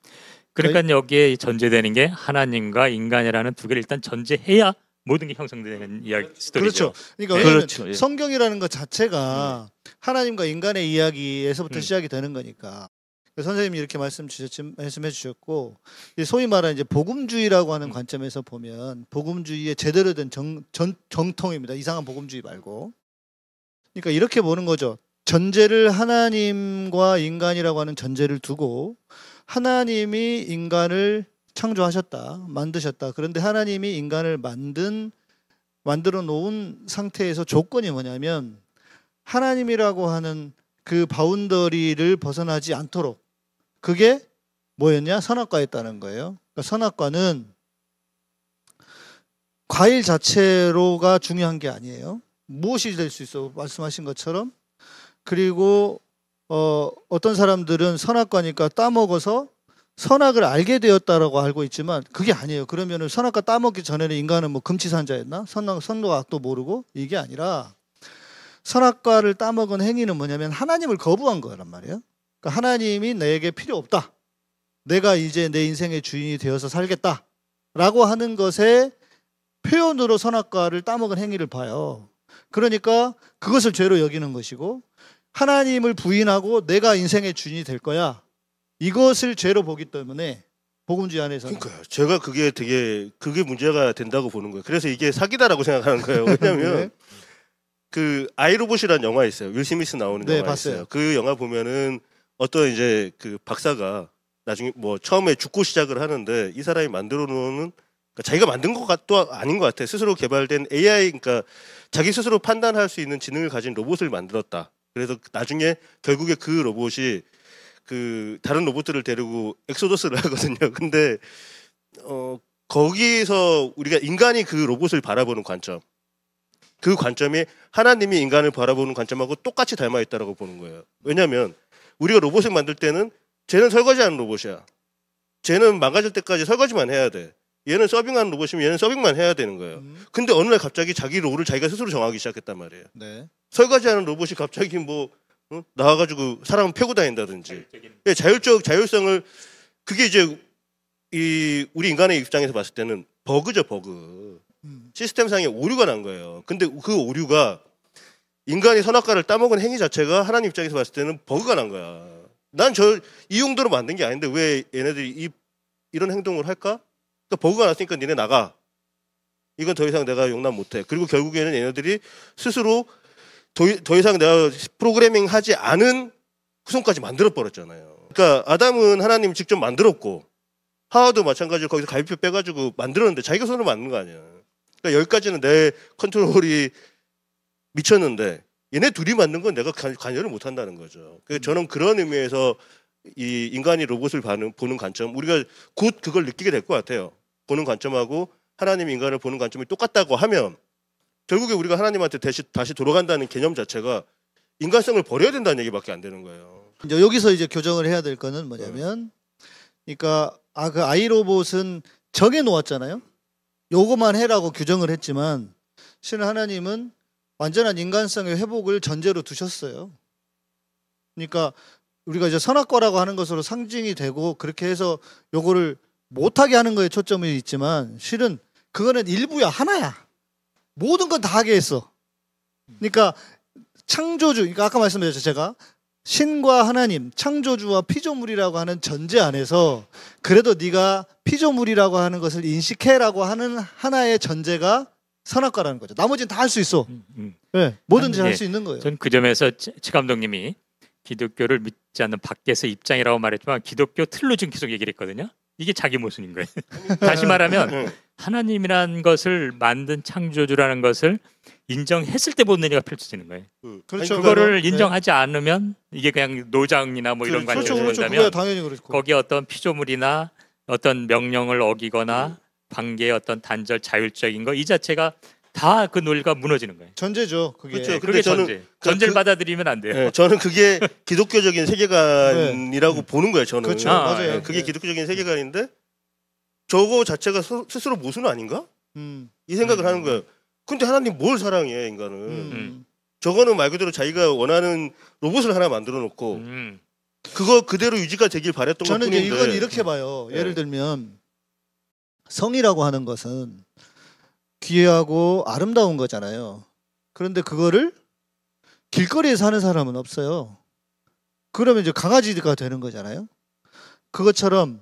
그러니까 여기에 전제되는 게 하나님과 인간이라는 두 개를 일단 전제해야 모든 게 형성되는 이야기 스토리죠. 그렇죠. 그러니까 네. 그렇죠. 예. 성경이라는 것 자체가 음. 하나님과 인간의 이야기에서부터 음. 시작이 되는 거니까. 선생님이 이렇게 말씀 주셨 말씀해 주셨고 소위 말하는 이제 복음주의라고 하는 음. 관점에서 보면 복음주의의 제대로 된 정, 전, 정통입니다. 이상한 복음주의 말고. 그러니까 이렇게 보는 거죠. 전제를 하나님과 인간이라고 하는 전제를 두고 하나님이 인간을 창조하셨다, 만드셨다. 그런데 하나님이 인간을 만든 만들어 놓은 상태에서 조건이 뭐냐면 하나님이라고 하는 그 바운더리를 벗어나지 않도록 그게 뭐였냐? 선악과였다는 거예요. 그러니까 선악과는 과일 자체로가 중요한 게 아니에요. 무엇이 될 수 있어? 말씀하신 것처럼. 그리고 어, 어떤 사람들은 선악과니까 따먹어서 선악을 알게 되었다라고 알고 있지만 그게 아니에요. 그러면 선악과 따먹기 전에는 인간은 뭐 금치산자였나? 선악, 선과 악도 모르고 이게 아니라 선악과를 따먹은 행위는 뭐냐면 하나님을 거부한 거란 말이에요. 그러니까 하나님이 내게 필요 없다. 내가 이제 내 인생의 주인이 되어서 살겠다. 라고 하는 것에 표현으로 선악과를 따먹은 행위를 봐요. 그러니까 그것을 죄로 여기는 것이고 하나님을 부인하고 내가 인생의 주인이 될 거야. 이것을 죄로 보기 때문에 복음주의 안에서 그러니까요. 제가 그게 되게 그게 문제가 된다고 보는 거예요. 그래서 이게 사기다라고 생각하는 거예요. 왜냐면 네. 그 아이로봇이라는 영화 있어요. 윌 스미스 나오는 네, 영화 봤어요. 있어요. 그 영화 보면은 어떤 이제 그 박사가 나중에 뭐 처음에 죽고 시작을 하는데 이 사람이 만들어 놓은 그러니까 자기가 만든 것도 아닌 것 같아. 요 스스로 개발된 AI, 그러니까 자기 스스로 판단할 수 있는 지능을 가진 로봇을 만들었다. 그래서 나중에 결국에 그 로봇이 그 다른 로봇들을 데리고 엑소더스를 하거든요. 근데 어 거기서 우리가 인간이 그 로봇을 바라보는 관점 그 관점이 하나님이 인간을 바라보는 관점하고 똑같이 닮아 있다라고 보는 거예요. 왜냐하면 우리가 로봇을 만들 때는 쟤는 설거지하는 로봇이야. 쟤는 망가질 때까지 설거지만 해야 돼. 얘는 서빙하는 로봇이면 얘는 서빙만 해야 되는 거예요. 음. 근데 어느 날 갑자기 자기 롤을 자기가 스스로 정하기 시작했단 말이에요. 네. 설거지하는 로봇이 갑자기 뭐 어? 나와가지고 사람 패고 다닌다든지 예, 자율적 자율성을 그게 이제 이 우리 인간의 입장에서 봤을 때는 버그죠 버그 음. 시스템상의 오류가 난 거예요. 근데 그 오류가 인간이 선악과를 따먹은 행위 자체가 하나님 입장에서 봤을 때는 버그가 난 거야. 난 저이 용도로 만든 게 아닌데 왜 얘네들이 이, 이런 행동을 할까? 그러니까 버그가 났으니까 니네 나가. 이건 더 이상 내가 용납 못해. 그리고 결국에는 얘네들이 스스로 더, 더 이상 내가 프로그래밍 하지 않은 후손까지 만들어 버렸잖아요. 그러니까 아담은 하나님 직접 만들었고 하와도 마찬가지로 거기서 갈비뼈 빼가지고 만들었는데 자기가 손으로 만든 거 아니야. 그러니까 여기까지는 내 컨트롤이 미쳤는데 얘네 둘이 만든 건 내가 관여를 못 한다는 거죠. 그래서까 음. 저는 그런 의미에서 이 인간이 로봇을 보는 관점, 우리가 곧 그걸 느끼게 될 것 같아요. 보는 관점하고 하나님 인간을 보는 관점이 똑같다고 하면 결국에 우리가 하나님한테 다시, 다시 돌아간다는 개념 자체가 인간성을 버려야 된다는 얘기밖에 안 되는 거예요. 이제 여기서 이제 교정을 해야 될 거는 뭐냐면, 그러니까 아 그 아이 로봇은 정해 놓았잖아요. 요거만 해라고 규정을 했지만 신 하나님은 완전한 인간성의 회복을 전제로 두셨어요. 그러니까 우리가 이제 선악과라고 하는 것으로 상징이 되고 그렇게 해서 요거를 못하게 하는 거에 초점이 있지만 실은 그거는 일부야 하나야. 모든 건 다 하게 했어. 그러니까 창조주, 그러니까 아까 말씀드렸죠 제가 신과 하나님, 창조주와 피조물이라고 하는 전제 안에서 그래도 네가 피조물이라고 하는 것을 인식해라고 하는 하나의 전제가 선악과라는 거죠. 나머지는 다 할 수 있어. 음, 음. 네, 뭐든지 할 수 있는 거예요. 전 그 점에서 최 감독님이 기독교를 믿지 않는 밖에서 입장이라고 말했지만 기독교 틀로 지금 계속 얘기를 했거든요. 이게 자기 모순인 거예요. 다시 말하면 네. 하나님이란 것을 만든 창조주라는 것을 인정했을 때 본능이가 펼쳐지는 거예요. 그, 그렇죠. 그거를 네. 인정하지 않으면 이게 그냥 노장이나 뭐 이런 그렇죠. 관점에서 그렇죠, 본다면 당연히 그렇죠. 거기에 어떤 피조물이나 어떤 명령을 어기거나 네. 관계의 어떤 단절 자율적인 거 이 자체가 다그 논리가 무너지는 거예요. 전제죠. 그게. 그렇죠. 그게 저는 그 전제. 를 그, 받아들이면 안 돼요. 네, 저는 그게 기독교적인 세계관이라고 네. 보는 거예요. 저는. 그렇죠. 아, 맞아요. 네. 그게 네. 기독교적인 세계관인데 저거 자체가 스, 스로 모순 아닌가? 음. 이 생각을 음. 하는 거예요. 근데 하나님 뭘 사랑해 인간은? 음. 음. 저거는 말 그대로 자기가 원하는 로봇을 하나 만들어 놓고 음. 그거 그대로 유지가 되길 바랬던 저는 것뿐인데. 이건 이렇게 음. 봐요. 예를 네. 들면 성이라고 하는 것은 귀하고 아름다운 거잖아요. 그런데 그거를 길거리에서 하는 사람은 없어요. 그러면 이제 강아지가 되는 거잖아요. 그것처럼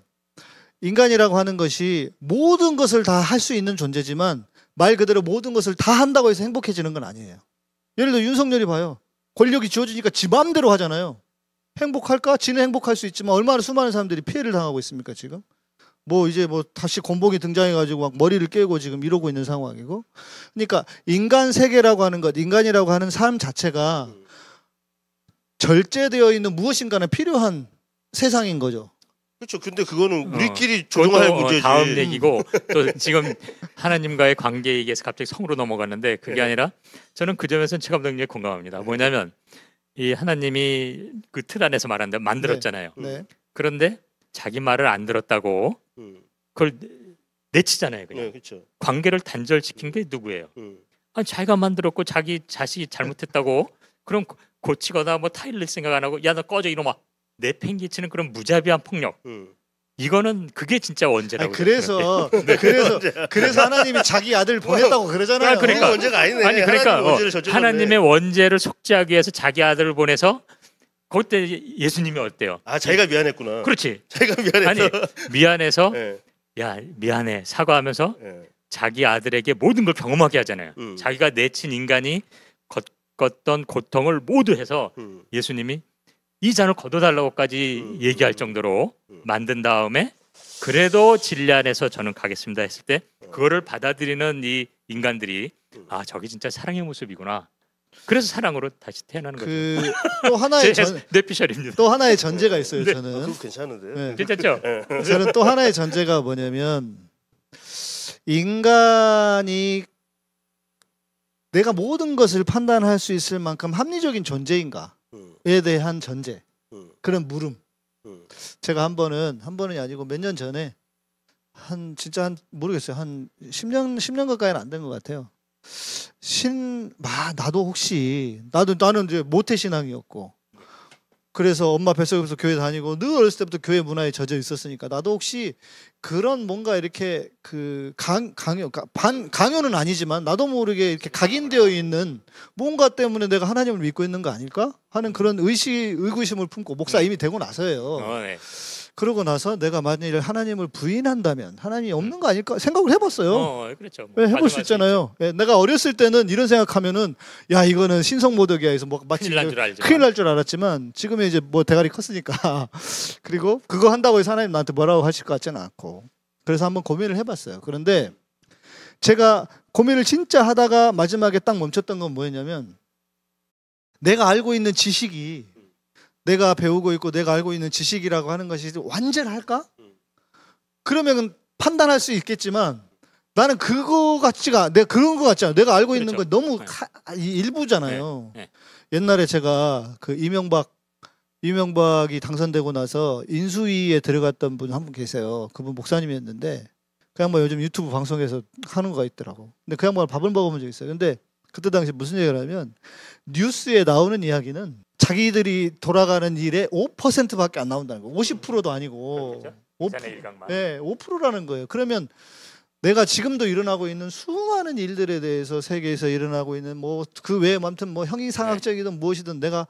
인간이라고 하는 것이 모든 것을 다 할 수 있는 존재지만 말 그대로 모든 것을 다 한다고 해서 행복해지는 건 아니에요. 예를 들어 윤석열이 봐요. 권력이 지어지니까지 마음대로 하잖아요. 행복할까? 지는 행복할 수 있지만 얼마나 수많은 사람들이 피해를 당하고 있습니까, 지금? 뭐 이제 뭐 다시 곤봉이 등장해가지고 막 머리를 깨고 지금 이러고 있는 상황이고. 그러니까 인간 세계라고 하는 것, 인간이라고 하는 삶 자체가 절제되어 있는 무엇인가는 필요한 세상인 거죠. 그렇죠. 근데 그거는 어, 우리끼리 어, 조정할 문제지. 다음 얘기고 또 지금 하나님과의 관계얘기에서 갑자기 성으로 넘어갔는데 그게 네. 아니라 저는 그 점에서는 최 감독님에 공감합니다. 네. 뭐냐면 이 하나님이 그 틀 안에서 말한 대로 만들었잖아요. 네. 네. 그런데 자기 말을 안 들었다고 그 그걸 내치잖아요, 그냥. 네, 그렇죠. 관계를 단절시킨 게 누구예요? 음. 그 아니, 자기가 만들었고 자기 자식이 잘못했다고 그럼 고치거나 뭐 타일릴 생각 안 하고 야 너 꺼져 이놈아 내팽개치는 그런 무자비한 폭력. 음. 이거는 그게 진짜 원죄라고. 아니, 그래서 네. 그래서 네. 그래서 하나님이 자기 아들 보냈다고 그러잖아요. 아, 그러니까 원죄가 아니네. 아니 그러니까 어, 하나님의, 원죄를, 어, 원죄를 속죄하기 위해서 자기 아들을 보내서 그때 예수님이 어때요? 아 자기가 미안했구나. 그렇지. 자기가 미안해서 아니 미안해서 네. 야 미안해 사과하면서 네. 자기 아들에게 모든 걸 경험하게 하잖아요. 음. 자기가 내친 인간이 겪었던 고통을 모두 해서 음. 예수님이 이 잔을 걷어달라고까지 음. 얘기할 정도로 음. 음. 만든 다음에 그래도 진리 안에서 저는 가겠습니다 했을 때 어. 그거를 받아들이는 이 인간들이 음. 아 저게 진짜 사랑의 모습이구나 그래서 사랑으로 다시 태어나는 그 거죠. 또 하나의 전, 피셜입니다또 하나의 전제가 있어요. 네. 저는 그 괜찮은데요. 네. 괜찮죠. 저는 네. 또 하나의 전제가 뭐냐면 인간이 내가 모든 것을 판단할 수 있을 만큼 합리적인 존재인가에 음. 대한 전제 음. 그런 물음. 음. 제가 한 번은 한번은 아니고 몇 년 전에 한 진짜 한 모르겠어요 한 10년 10년 가까이는 안 된 것 같아요. 신, 마, 나도 혹시, 나도, 나는 이제 모태신앙이었고, 그래서 엄마 뱃속에서 교회 다니고 늘 어렸을 때부터 교회 문화에 젖어 있었으니까 나도 혹시 그런 뭔가 이렇게 그 강, 강요, 그러니까 반, 강요는 아니지만 나도 모르게 이렇게 각인되어 있는 뭔가 때문에 내가 하나님을 믿고 있는 거 아닐까? 하는 그런 의식, 의구심을 품고 목사 네. 이미 되고 나서예요. 어, 네. 그러고 나서 내가 만일 하나님을 부인한다면 하나님이 없는 음. 거 아닐까 생각을 해봤어요. 어, 어 그렇죠. 뭐, 네, 해볼 수 있잖아요. 네, 내가 어렸을 때는 이런 생각하면은 야 이거는 신성모독이야 해서 뭐 마치 큰일 날 줄 알았지만 지금은 이제 뭐 대가리 컸으니까 그리고 그거 한다고 해서 하나님 나한테 뭐라고 하실 것 같지는 않고 그래서 한번 고민을 해봤어요. 그런데 제가 고민을 진짜 하다가 마지막에 딱 멈췄던 건 뭐였냐면 내가 알고 있는 지식이 내가 배우고 있고 내가 알고 있는 지식이라고 하는 것이 완전할까? 그러면 판단할 수 있겠지만 나는 그거 같지가 내가 그런 거 같지 않아. 내가 알고 그렇죠. 있는 거 너무 카, 네. 아, 일부잖아요. 네. 네. 옛날에 제가 그 이명박 이명박이 당선되고 나서 인수위에 들어갔던 분 한 분 계세요. 그분 목사님이었는데 그 양반 요즘 유튜브 방송에서 하는 거 있더라고. 근데 그 양반 밥을 먹어본 적 있어요. 근데 그때 당시 무슨 얘기를 하면 뉴스에 나오는 이야기는 자기들이 돌아가는 일에 5%밖에 안 나온다는 거. 50%도 아니고 그 5%, 네, 5%라는 거예요. 그러면 내가 지금도 일어나고 있는 수많은 일들에 대해서 세계에서 일어나고 있는 뭐 그 외에 뭐 아무튼 뭐 형이상학적이든 네. 무엇이든 내가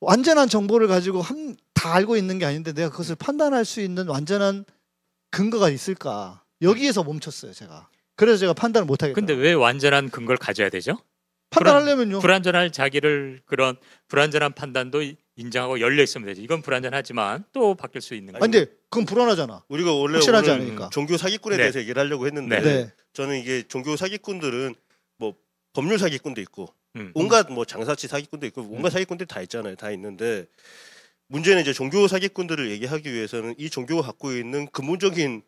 완전한 정보를 가지고 한, 다 알고 있는 게 아닌데 내가 그것을 음. 판단할 수 있는 완전한 근거가 있을까? 여기에서 멈췄어요, 제가. 그래서 제가 판단을 못 하겠다. 근데 왜 완전한 근거를 가져야 되죠? 판단하려면요. 불안, 전할 자기를 그런 불안전한 판단도 인정하고 열려 있으면 되죠. 이건 불안전하지만 또 바뀔 수 있는 거예요. 근데 그건 불안하잖아. 우리가 원래 확실하지 않으니까. 종교 사기꾼에 네. 대해서 얘기를 하려고 했는데 네. 저는 이게 종교 사기꾼들은 뭐 법률 사기꾼도 있고 음. 온갖 뭐 장사치 사기꾼도 있고 온갖 음. 사기꾼들이 다 있잖아요. 다 있는데 문제는 이제 종교 사기꾼들을 얘기하기 위해서는 이 종교가 갖고 있는 근본적인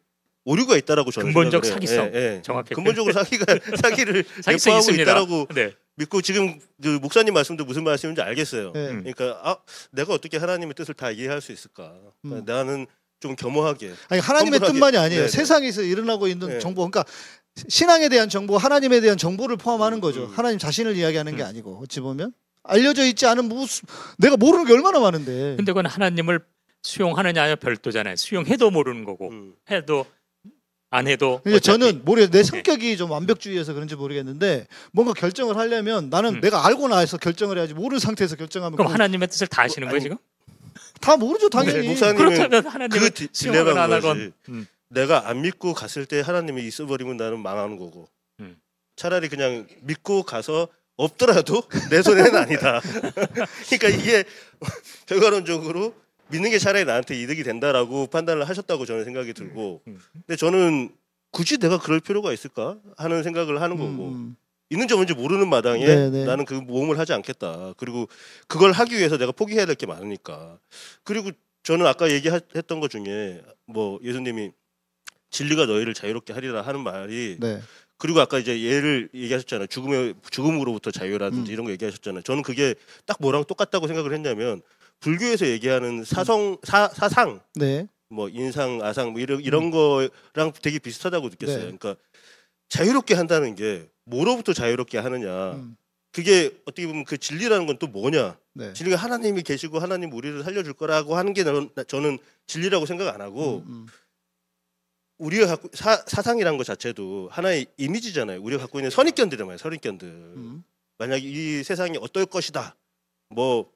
오류가 있다라고 저는 근본적 사기성 예, 예. 정확히 근본적으로 사기가 사기를 예포하고 있다라고 네. 믿고 지금 그 목사님 말씀도 무슨 말씀인지 알겠어요. 네. 음. 그러니까 아 내가 어떻게 하나님의 뜻을 다 이해할 수 있을까? 음. 그러니까 나는 좀 겸허하게 아니 하나님의 험불하게. 뜻만이 아니에요. 네네. 네. 세상에서 일어나고 있는 네 정보 그러니까 신앙에 대한 정보, 하나님에 대한 정보를 포함하는 음, 거죠. 음. 하나님 자신을 이야기하는 음. 게 아니고 어찌 보면 알려져 있지 않은 무슨 내가 모르는 게 얼마나 많은데. 근데 그건 하나님을 수용하느냐 별도잖아요. 수용해도 모르는 거고 음. 해도 안 해도 어차피. 저는 모르겠어요. 내 예. 성격이 네. 좀 완벽주의여서 그런지 모르겠는데 뭔가 결정을 하려면 나는 음. 내가 알고 나서 결정을 해야지 모르는 상태에서 결정하면 그럼 하나님의 뜻을 다 아시는 뭐, 거예요 지금? 다 모르죠 네, 당연히 그렇다면 하나님의 그딜레마안 하건 음. 내가 안 믿고 갔을 때 하나님이 있어버리면 나는 망하는 거고 음. 차라리 그냥 믿고 가서 없더라도 내 손에는 아니다 그러니까 이게 결과론적으로 믿는 게 차라리 나한테 이득이 된다라고 판단을 하셨다고 저는 생각이 들고 음, 음. 근데 저는 굳이 내가 그럴 필요가 있을까 하는 생각을 하는 거고 음. 음. 있는지 없는지 모르는 마당에 네네. 네. 나는 그 모험을 하지 않겠다 그리고 그걸 하기 위해서 내가 포기해야 될 게 많으니까 그리고 저는 아까 얘기했던 것 중에 뭐 예수님이 진리가 너희를 자유롭게 하리라 하는 말이 네. 그리고 아까 이제 예를 얘기하셨잖아요. 죽음의 죽음으로부터 자유라든지 음. 이런 거 얘기하셨잖아요. 저는 그게 딱 뭐랑 똑같다고 생각을 했냐면 불교에서 얘기하는 음. 사성 사, 사상 네. 뭐 인상 아상 뭐 이런 이런 거랑 되게 비슷하다고 느꼈어요. 네. 그러니까 자유롭게 한다는 게 뭐로부터 자유롭게 하느냐. 음. 그게 어떻게 보면 그 진리라는 건 또 뭐냐. 네. 진리가 하나님이 계시고 하나님 우리를 살려줄 거라고 하는 게 저는 진리라고 생각 안 하고 음, 음. 우리가 갖고 사, 사상이라는 것 자체도 하나의 이미지잖아요. 우리가 갖고 있는 선입견들이란 말에요 선입견들. 음. 만약 이 세상이 어떨 것이다. 뭐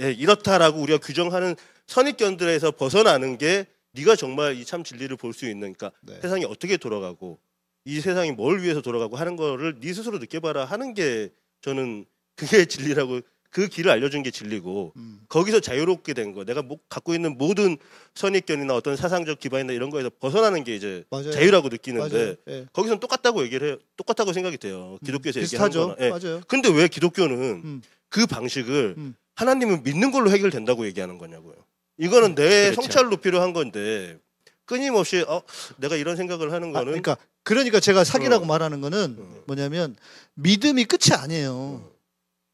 예, 이렇다라고 우리가 규정하는 선입견들에서 벗어나는 게 네가 정말 이 참 진리를 볼 수 있는 그러니까 네. 세상이 어떻게 돌아가고 이 세상이 뭘 위해서 돌아가고 하는 거를 네 스스로 느껴봐라 하는 게 저는 그게 진리라고 그 길을 알려준 게 진리고 음. 거기서 자유롭게 된 거 내가 뭐 갖고 있는 모든 선입견이나 어떤 사상적 기반이나 이런 거에서 벗어나는 게 이제 맞아요. 자유라고 느끼는데 네. 거기서는 똑같다고 얘기를 해요 똑같다고 생각이 돼요 음, 기독교에서 음. 얘기하는 거 네. 예. 맞아요. 근데 왜 기독교는 음. 그 방식을 음. 하나님은 믿는 걸로 해결된다고 얘기하는 거냐고요. 이거는 내 그렇죠. 성찰로 필요한 건데 끊임없이 어 내가 이런 생각을 하는 아, 거는 아, 그러니까 그러니까 제가 사기라고 어. 말하는 거는 어. 뭐냐면 믿음이 끝이 아니에요. 어.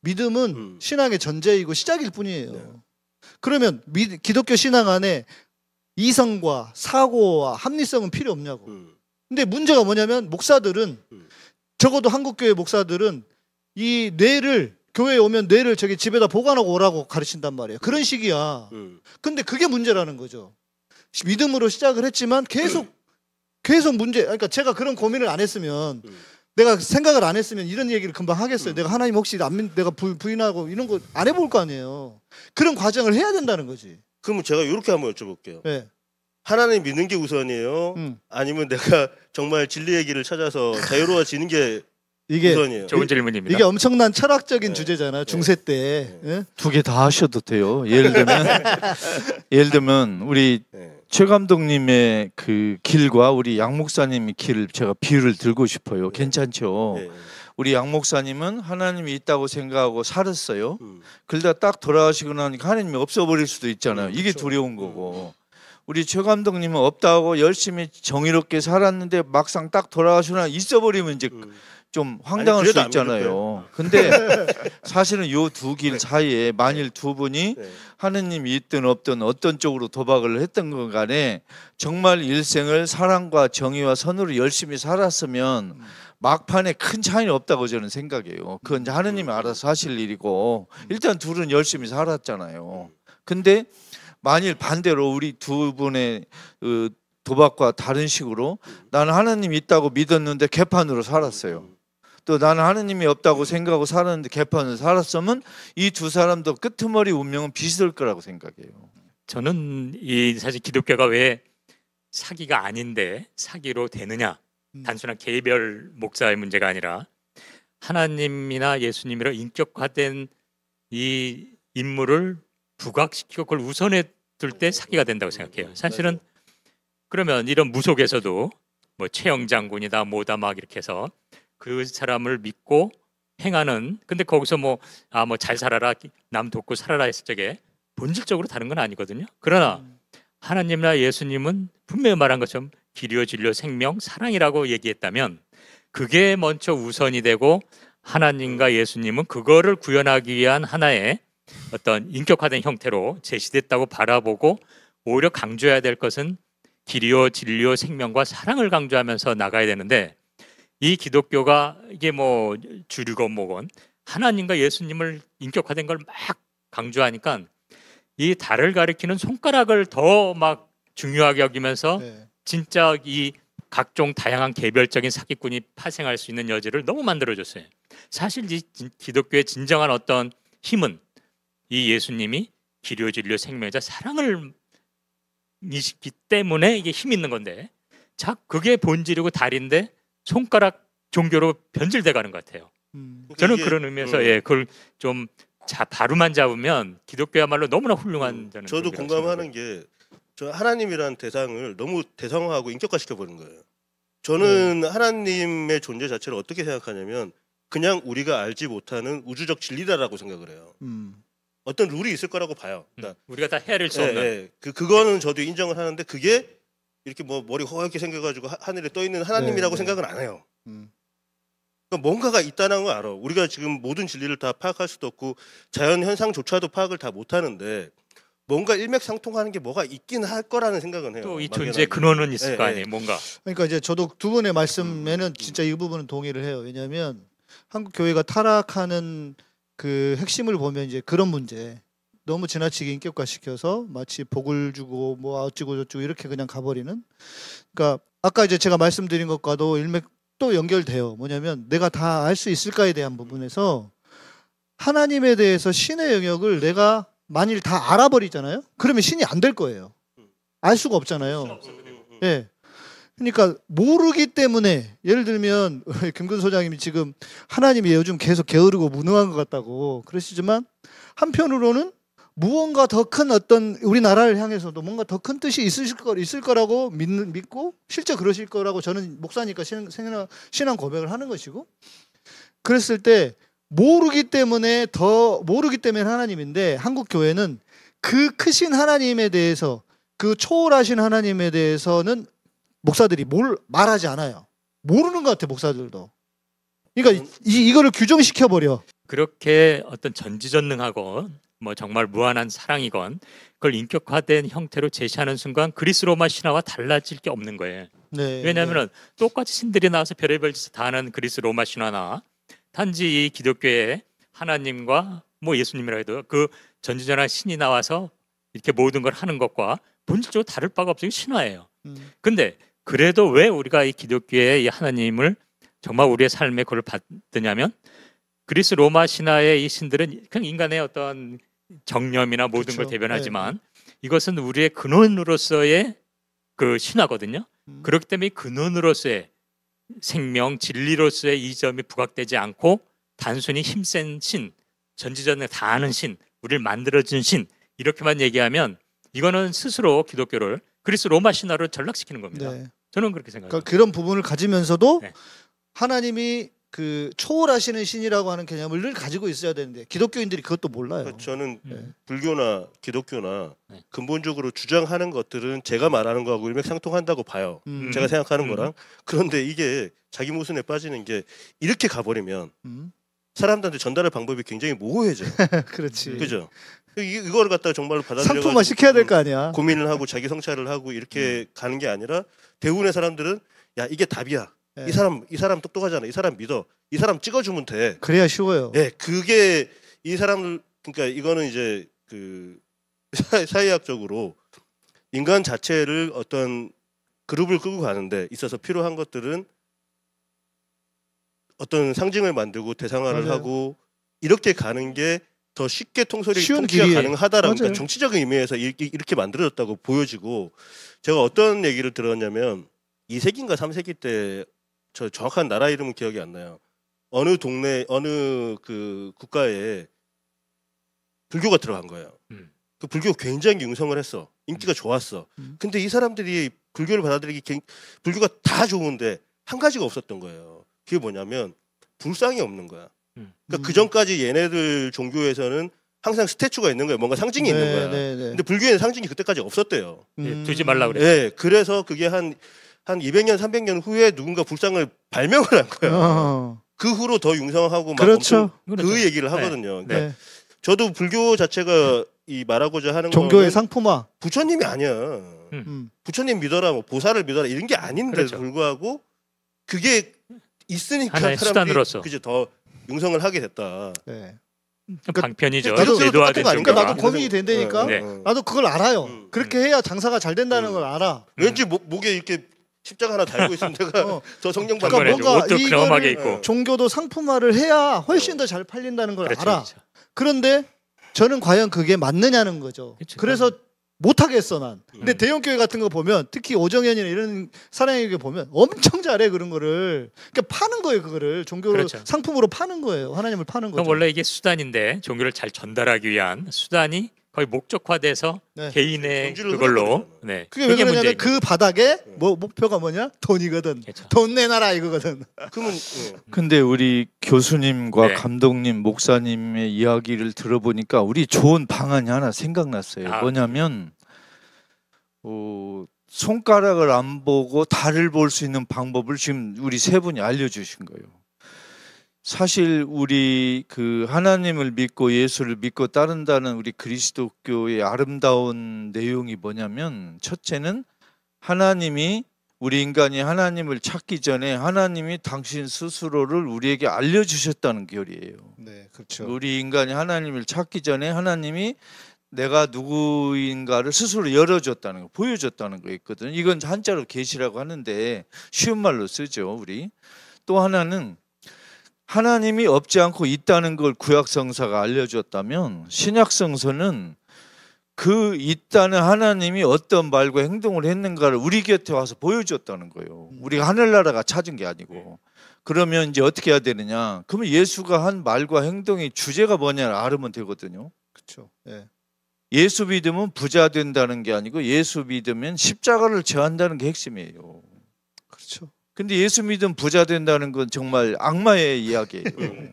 믿음은 음. 신앙의 전제이고 시작일 뿐이에요. 네. 그러면 미, 기독교 신앙 안에 이성과 사고와 합리성은 필요 없냐고. 음. 근데 문제가 뭐냐면 목사들은 음. 적어도 한국교회 목사들은 이 뇌를 교회에 오면 뇌를 저기 집에다 보관하고 오라고 가르친단 말이에요. 그런 음. 식이야. 음. 근데 그게 문제라는 거죠. 믿음으로 시작을 했지만 계속 음. 계속 문제. 그러니까 제가 그런 고민을 안 했으면 내가 생각을 안 했으면 이런 얘기를 금방 하겠어요. 내가 하나님 혹시 안 믿, 내가 부, 인하고 이런 거 안 해볼 거 아니에요. 그런 과정을 해야 된다는 거지. 그러면 제가 이렇게 한번 여쭤볼게요. 네. 하나님 믿는 게 우선이에요. 음. 아니면 내가 정말 진리 얘기를 찾아서 자유로워지는 게 이게 우선이에요. 좋은 질문입니다. 이게 엄청난 철학적인 네. 주제잖아 네. 중세 때. 예? 네. 두개 다 하셔도 돼요. 예를 들면 예를 들면 우리 최 감독님의 그 길과 우리 양 목사님의 길 제가 비유를 들고 싶어요. 괜찮죠? 우리 양 목사님은 하나님이 있다고 생각하고 살았어요. 음. 그러다 딱 돌아가시고 나니까 하나님이 없어버릴 수도 있잖아요. 음, 이게 그렇죠. 두려운 음. 거고. 음. 우리 최 감독님은 없다고 열심히 정의롭게 살았는데 막상 딱 돌아가시고 나 있어버리면 이제 음. 좀 황당할 아니, 수 있잖아요. 근데 사실은 요 두길 네. 사이에 만일 네. 두 분이 네. 하느님이 있든 없든 어떤 쪽으로 도박을 했던 건 간에 정말 일생을 사랑과 정의와 선으로 열심히 살았으면 음. 막판에 큰 차이는 없다고 저는 생각해요. 그건 이제 음, 하느님이 그렇죠. 알아서 하실 일이고 음. 일단 둘은 열심히 살았잖아요. 근데 만일 반대로 우리 두 분의 그 도박과 다른 식으로 나는 하나님 있다고 믿었는데 개판으로 살았어요. 또 나는 하느님이 없다고 생각하고 살았는데 개판을 살았으면 이 두 사람도 끄트머리 운명은 비슷할 거라고 생각해요. 저는 이 사실 기독교가 왜 사기가 아닌데 사기로 되느냐 음. 단순한 개별 목사의 문제가 아니라 하나님이나 예수님이라 인격화된 이 인물을 부각시키고 그걸 우선에 둘 때 사기가 된다고 생각해요. 사실은 그러면 이런 무속에서도 뭐 최영 장군이다 뭐다 막 이렇게 해서 그 사람을 믿고 행하는 근데 거기서 뭐 아 뭐 잘 살아라 남 돕고 살아라 했을 적에 본질적으로 다른 건 아니거든요. 그러나 음. 하나님이나 예수님은 분명히 말한 것처럼 길이요 진료 생명 사랑이라고 얘기했다면 그게 먼저 우선이 되고 하나님과 예수님은 그거를 구현하기 위한 하나의 어떤 인격화된 형태로 제시됐다고 바라보고 오히려 강조해야 될 것은 길이요 진료 생명과 사랑을 강조하면서 나가야 되는데 이 기독교가 이게 뭐 주류건 뭐건 하나님과 예수님을 인격화된 걸 막 강조하니까 이 달을 가리키는 손가락을 더 막 중요하게 여기면서 네. 진짜 이 각종 다양한 개별적인 사기꾼이 파생할 수 있는 여지를 너무 만들어줬어요. 사실 이 기독교의 진정한 어떤 힘은 이 예수님이 기료 진료 생명자 사랑을 이시기 때문에 이게 힘 있는 건데 자 그게 본질이고 달인데 손가락 종교로 변질돼 가는 것 같아요. 음. 저는 그런 의미에서 음. 예, 그걸 좀 자, 바로만 잡으면 기독교야말로 너무나 훌륭한 음, 저는 저도 공감하는 게저 하나님이란 대상을 너무 대상화하고 인격화시켜 버린 거예요. 저는 네. 하나님의 존재 자체를 어떻게 생각하냐면 그냥 우리가 알지 못하는 우주적 진리다라고 생각을 해요. 음. 어떤 룰이 있을 거라고 봐요. 음, 그러니까 우리가 다 헤아릴 수 예, 없는. 예, 그 그거는 저도 인정을 하는데 그게 이렇게 뭐 머리 허옇게 생겨가지고 하, 늘에떠 있는 네, 하나님이라고 네, 생각은 안 해요. 음. 그러니까 뭔가가 있다는 걸 알아. 우리가 지금 모든 진리를 다 파악할 수도 없고 자연 현상조차도 파악을 다 못하는데 뭔가 일맥상통하는 게 뭐가 있긴 할 거라는 생각은 해요. 또이존재 근원은 있을 네, 거 예. 아니에요, 뭔가. 그러니까 이제 저도 두 분의 말씀에는 음, 음. 진짜 이 부분은 동의를 해요. 왜냐하면 한국 교회가 타락하는 그 핵심을 보면 이제 그런 문제. 너무 지나치게 인격화시켜서 마치 복을 주고 뭐 어찌고 저찌고 이렇게 그냥 가버리는 그러니까 아까 이제 제가 말씀드린 것과도 일맥 또 연결돼요 뭐냐면 내가 다 알 수 있을까에 대한 부분에서 하나님에 대해서 신의 영역을 내가 만일 다 알아버리잖아요 그러면 신이 안 될 거예요 알 수가 없잖아요 음. 예 네. 그러니까 모르기 때문에 예를 들면 김근 소장님이 지금 하나님이 요즘 계속 게으르고 무능한 것 같다고 그러시지만 한편으로는 무언가 더 큰 어떤 우리나라를 향해서도 뭔가 더 큰 뜻이 있으실 거 있을 거라고 믿 믿고 실제 그러실 거라고 저는 목사니까 신앙, 신앙 고백을 하는 것이고 그랬을 때 모르기 때문에 더 모르기 때문에 하나님인데 한국 교회는 그 크신 하나님에 대해서 그 초월하신 하나님에 대해서는 목사들이 뭘 말하지 않아요. 모르는 것 같아 목사들도. 그러니까 이, 이거를 규정시켜 버려. 그렇게 어떤 전지전능하고 뭐 정말 무한한 사랑이건 그걸 인격화된 형태로 제시하는 순간 그리스 로마 신화와 달라질 게 없는 거예요. 네, 왜냐하면 네. 똑같이 신들이 나와서 별의별 짓을 다 하는 그리스 로마 신화나 단지 이 기독교의 하나님과 뭐 예수님이라 해도 그 전지전한 신이 나와서 이렇게 모든 걸 하는 것과 본질적으로 다를 바가 없어요. 신화예요. 음. 근데 그래도 왜 우리가 이 기독교의 이 하나님을 정말 우리의 삶에 그걸 받느냐면 그리스 로마 신화의 이 신들은 그냥 인간의 어떤 정념이나 모든 그렇죠. 걸 대변하지만 네. 네. 이것은 우리의 근원으로서의 그 신화거든요. 음. 그렇기 때문에 근원으로서의 생명 진리로서의 이점이 부각되지 않고 단순히 힘센 신, 전지전능 다 아는 신, 우리를 만들어준 신 이렇게만 얘기하면 이거는 스스로 기독교를 그리스 로마 신화로 전락시키는 겁니다. 네. 저는 그렇게 생각합니다. 그러니까 그런 부분을 가지면서도 네. 하나님이 그 초월하시는 신이라고 하는 개념을 늘 가지고 있어야 되는데 기독교인들이 그것도 몰라요. 그러니까 저는 네. 불교나 기독교나 네. 근본적으로 주장하는 것들은 제가 말하는 거하고 일맥상통한다고 봐요. 음. 제가 생각하는 음. 거랑 그런데 이게 자기 모순에 빠지는 게 이렇게 가버리면 음. 사람들한테 전달할 방법이 굉장히 모호해져요. 그렇지. 그죠. 이거를 갖다가 정말로 받아들여 상품화 시켜야 될 거 아니야. 고민을 하고 자기 성찰을 하고 이렇게 음. 가는 게 아니라 대부분의 사람들은 야 이게 답이야. 예. 이 사람 이 사람 똑똑하잖아. 이 사람 믿어. 이 사람 찍어주면 돼. 그래야 쉬워요. 예, 그게 이 사람 들 그러니까 이거는 이제 그 사회학적으로 인간 자체를 어떤 그룹을 끌고 가는데 있어서 필요한 것들은 어떤 상징을 만들고 대상화를 맞아요. 하고 이렇게 가는 게 더 쉽게 통솔이 통치가 길이에. 가능하다라고 그러니까 정치적인 의미에서 이렇게, 이렇게 만들어졌다고 보여지고 제가 어떤 얘기를 들었냐면 2세기인가 3세기 때저 정확한 나라 이름은 기억이 안 나요. 어느 동네 어느 그 국가에 불교가 들어간 거예요. 음. 그 불교 굉장히 융성을 했어. 인기가 음. 좋았어. 음. 근데 이 사람들이 불교를 받아들이기 불교가 다 좋은데 한 가지가 없었던 거예요. 그게 뭐냐면 불상이 없는 거야. 음. 그러니까 음. 그 전까지 얘네들 종교에서는 항상 스태츄가 있는 거예요. 뭔가 상징이 네, 있는 거야. 네, 네. 근데 불교에는 상징이 그때까지 없었대요. 음. 네, 되지 말라 그래. 네, 예, 그래서 그게 한한 200년, 300년 후에 누군가 불상을 발명을 한 거예요. 어. 그 후로 더 융성하고 막 그렇죠. 그 그렇죠. 얘기를 네. 하거든요. 네. 그러니까 네. 저도 불교 자체가 이 말하고자 하는 종교의 상품화. 부처님이 아니야. 음. 음. 부처님 믿어라, 뭐 보살을 믿어라 이런 게 아닌데 그렇죠. 불구하고 그게 있으니까 사람들이 그저더 융성을 하게 됐다. 네. 그까 그러니까 방편이죠. 나도 그러니까 그렇죠. 똑같은 거 아닌가? 나도 고민이 네. 된다니까. 네. 네. 나도 그걸 알아요. 음, 그렇게 해야 장사가 잘 된다는 음. 걸 알아. 왠지 목에 이렇게 십자가 하나 달고 있으면 내가 어. 더 성령 받는 그러니까 뭔가 이거를 있고. 어. 종교도 상품화를 해야 훨씬 어. 더잘 팔린다는 걸 그렇죠, 알아. 그렇죠. 그런데 저는 과연 그게 맞느냐는 거죠. 그렇죠. 그래서 못하겠어 난. 음. 근데 대형 교회 같은 거 보면 특히 오정현이나 이런 사랑의 교 보면 엄청 잘해 그런 거를. 그러니까 파는 거예요 그거를 종교로 그렇죠. 상품으로 파는 거예요. 하나님을 파는 거죠. 원래 이게 수단인데 종교를 잘 전달하기 위한 수단이 거의 목적화돼서 네. 개인의 그걸로 네. 그게, 그게 냐면그 바닥에 네. 뭐 목표가 뭐냐 돈이거든 그렇죠. 돈 내놔라 이거거든 그러면 어. 근데 우리 교수님과 네. 감독님 목사님의 이야기를 들어보니까 우리 좋은 방안이 하나 생각났어요 아. 뭐냐면 어, 손가락을 안 보고 달을 볼 수 있는 방법을 지금 우리 세 분이 알려주신 거예요 사실 우리 그 하나님을 믿고 예수를 믿고 따른다는 우리 그리스도교의 아름다운 내용이 뭐냐면 첫째는 하나님이 우리 인간이 하나님을 찾기 전에 하나님이 당신 스스로를 우리에게 알려주셨다는 결이에요. 네, 그렇죠. 우리 인간이 하나님을 찾기 전에 하나님이 내가 누구인가를 스스로 열어줬다는 거, 보여줬다는 거 있거든. 이건 한자로 계시라고 하는데 쉬운 말로 쓰죠, 우리. 또 하나는 하나님이 없지 않고 있다는 걸구약성서가 알려주었다면 신약성서는 그 있다는 하나님이 어떤 말과 행동을 했는가를 우리 곁에 와서 보여줬다는 거예요. 우리가 하늘나라가 찾은 게 아니고. 그러면 이제 어떻게 해야 되느냐? 그러면 예수가 한 말과 행동의 주제가 뭐냐를 알으면 되거든요. 그렇죠. 예. 예수 믿으면 부자 된다는 게 아니고 예수 믿으면 십자가를 져한다는 게 핵심이에요. 그렇죠. 근데 예수 믿음 부자 된다는 건 정말 악마의 이야기예요. 음.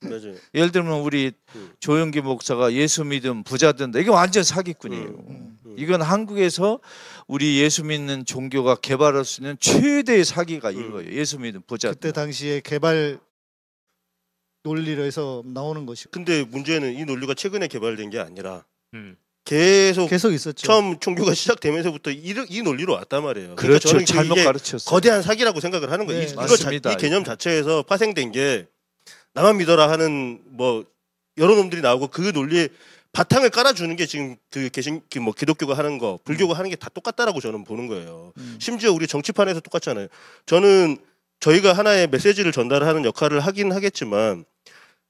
맞아요. 예를 들면 우리 음. 조영기 목사가 예수 믿음 부자 된다. 이게 완전 사기꾼이에요. 음. 이건 한국에서 우리 예수 믿는 종교가 개발할 수 있는 최대의 사기가 이거예요. 예수 믿음 부자. 그때 당시에 개발 논리로 해서 나오는 것이. 근데 문제는 이 논리가 최근에 개발된 게 아니라 계속 계속 있었죠. 처음 종교가 시작되면서부터 이, 이 논리로 왔단 말이에요. 그러니까 그렇죠. 그러니까 잘못 가르쳤어요. 거대한 사기라고 생각을 하는 거예요. 네. 이, 자, 이 개념 자체에서 파생된 게 나만 믿어라 하는 뭐 여러 놈들이 나오고 그 논리에 바탕을 깔아주는 게 지금 그 개신 그 뭐 기독교가 하는 거 불교가 하는 게 다 똑같다라고 저는 보는 거예요. 음. 심지어 우리 정치판에서 똑같잖아요. 저는 저희가 하나의 메시지를 전달하는 역할을 하긴 하겠지만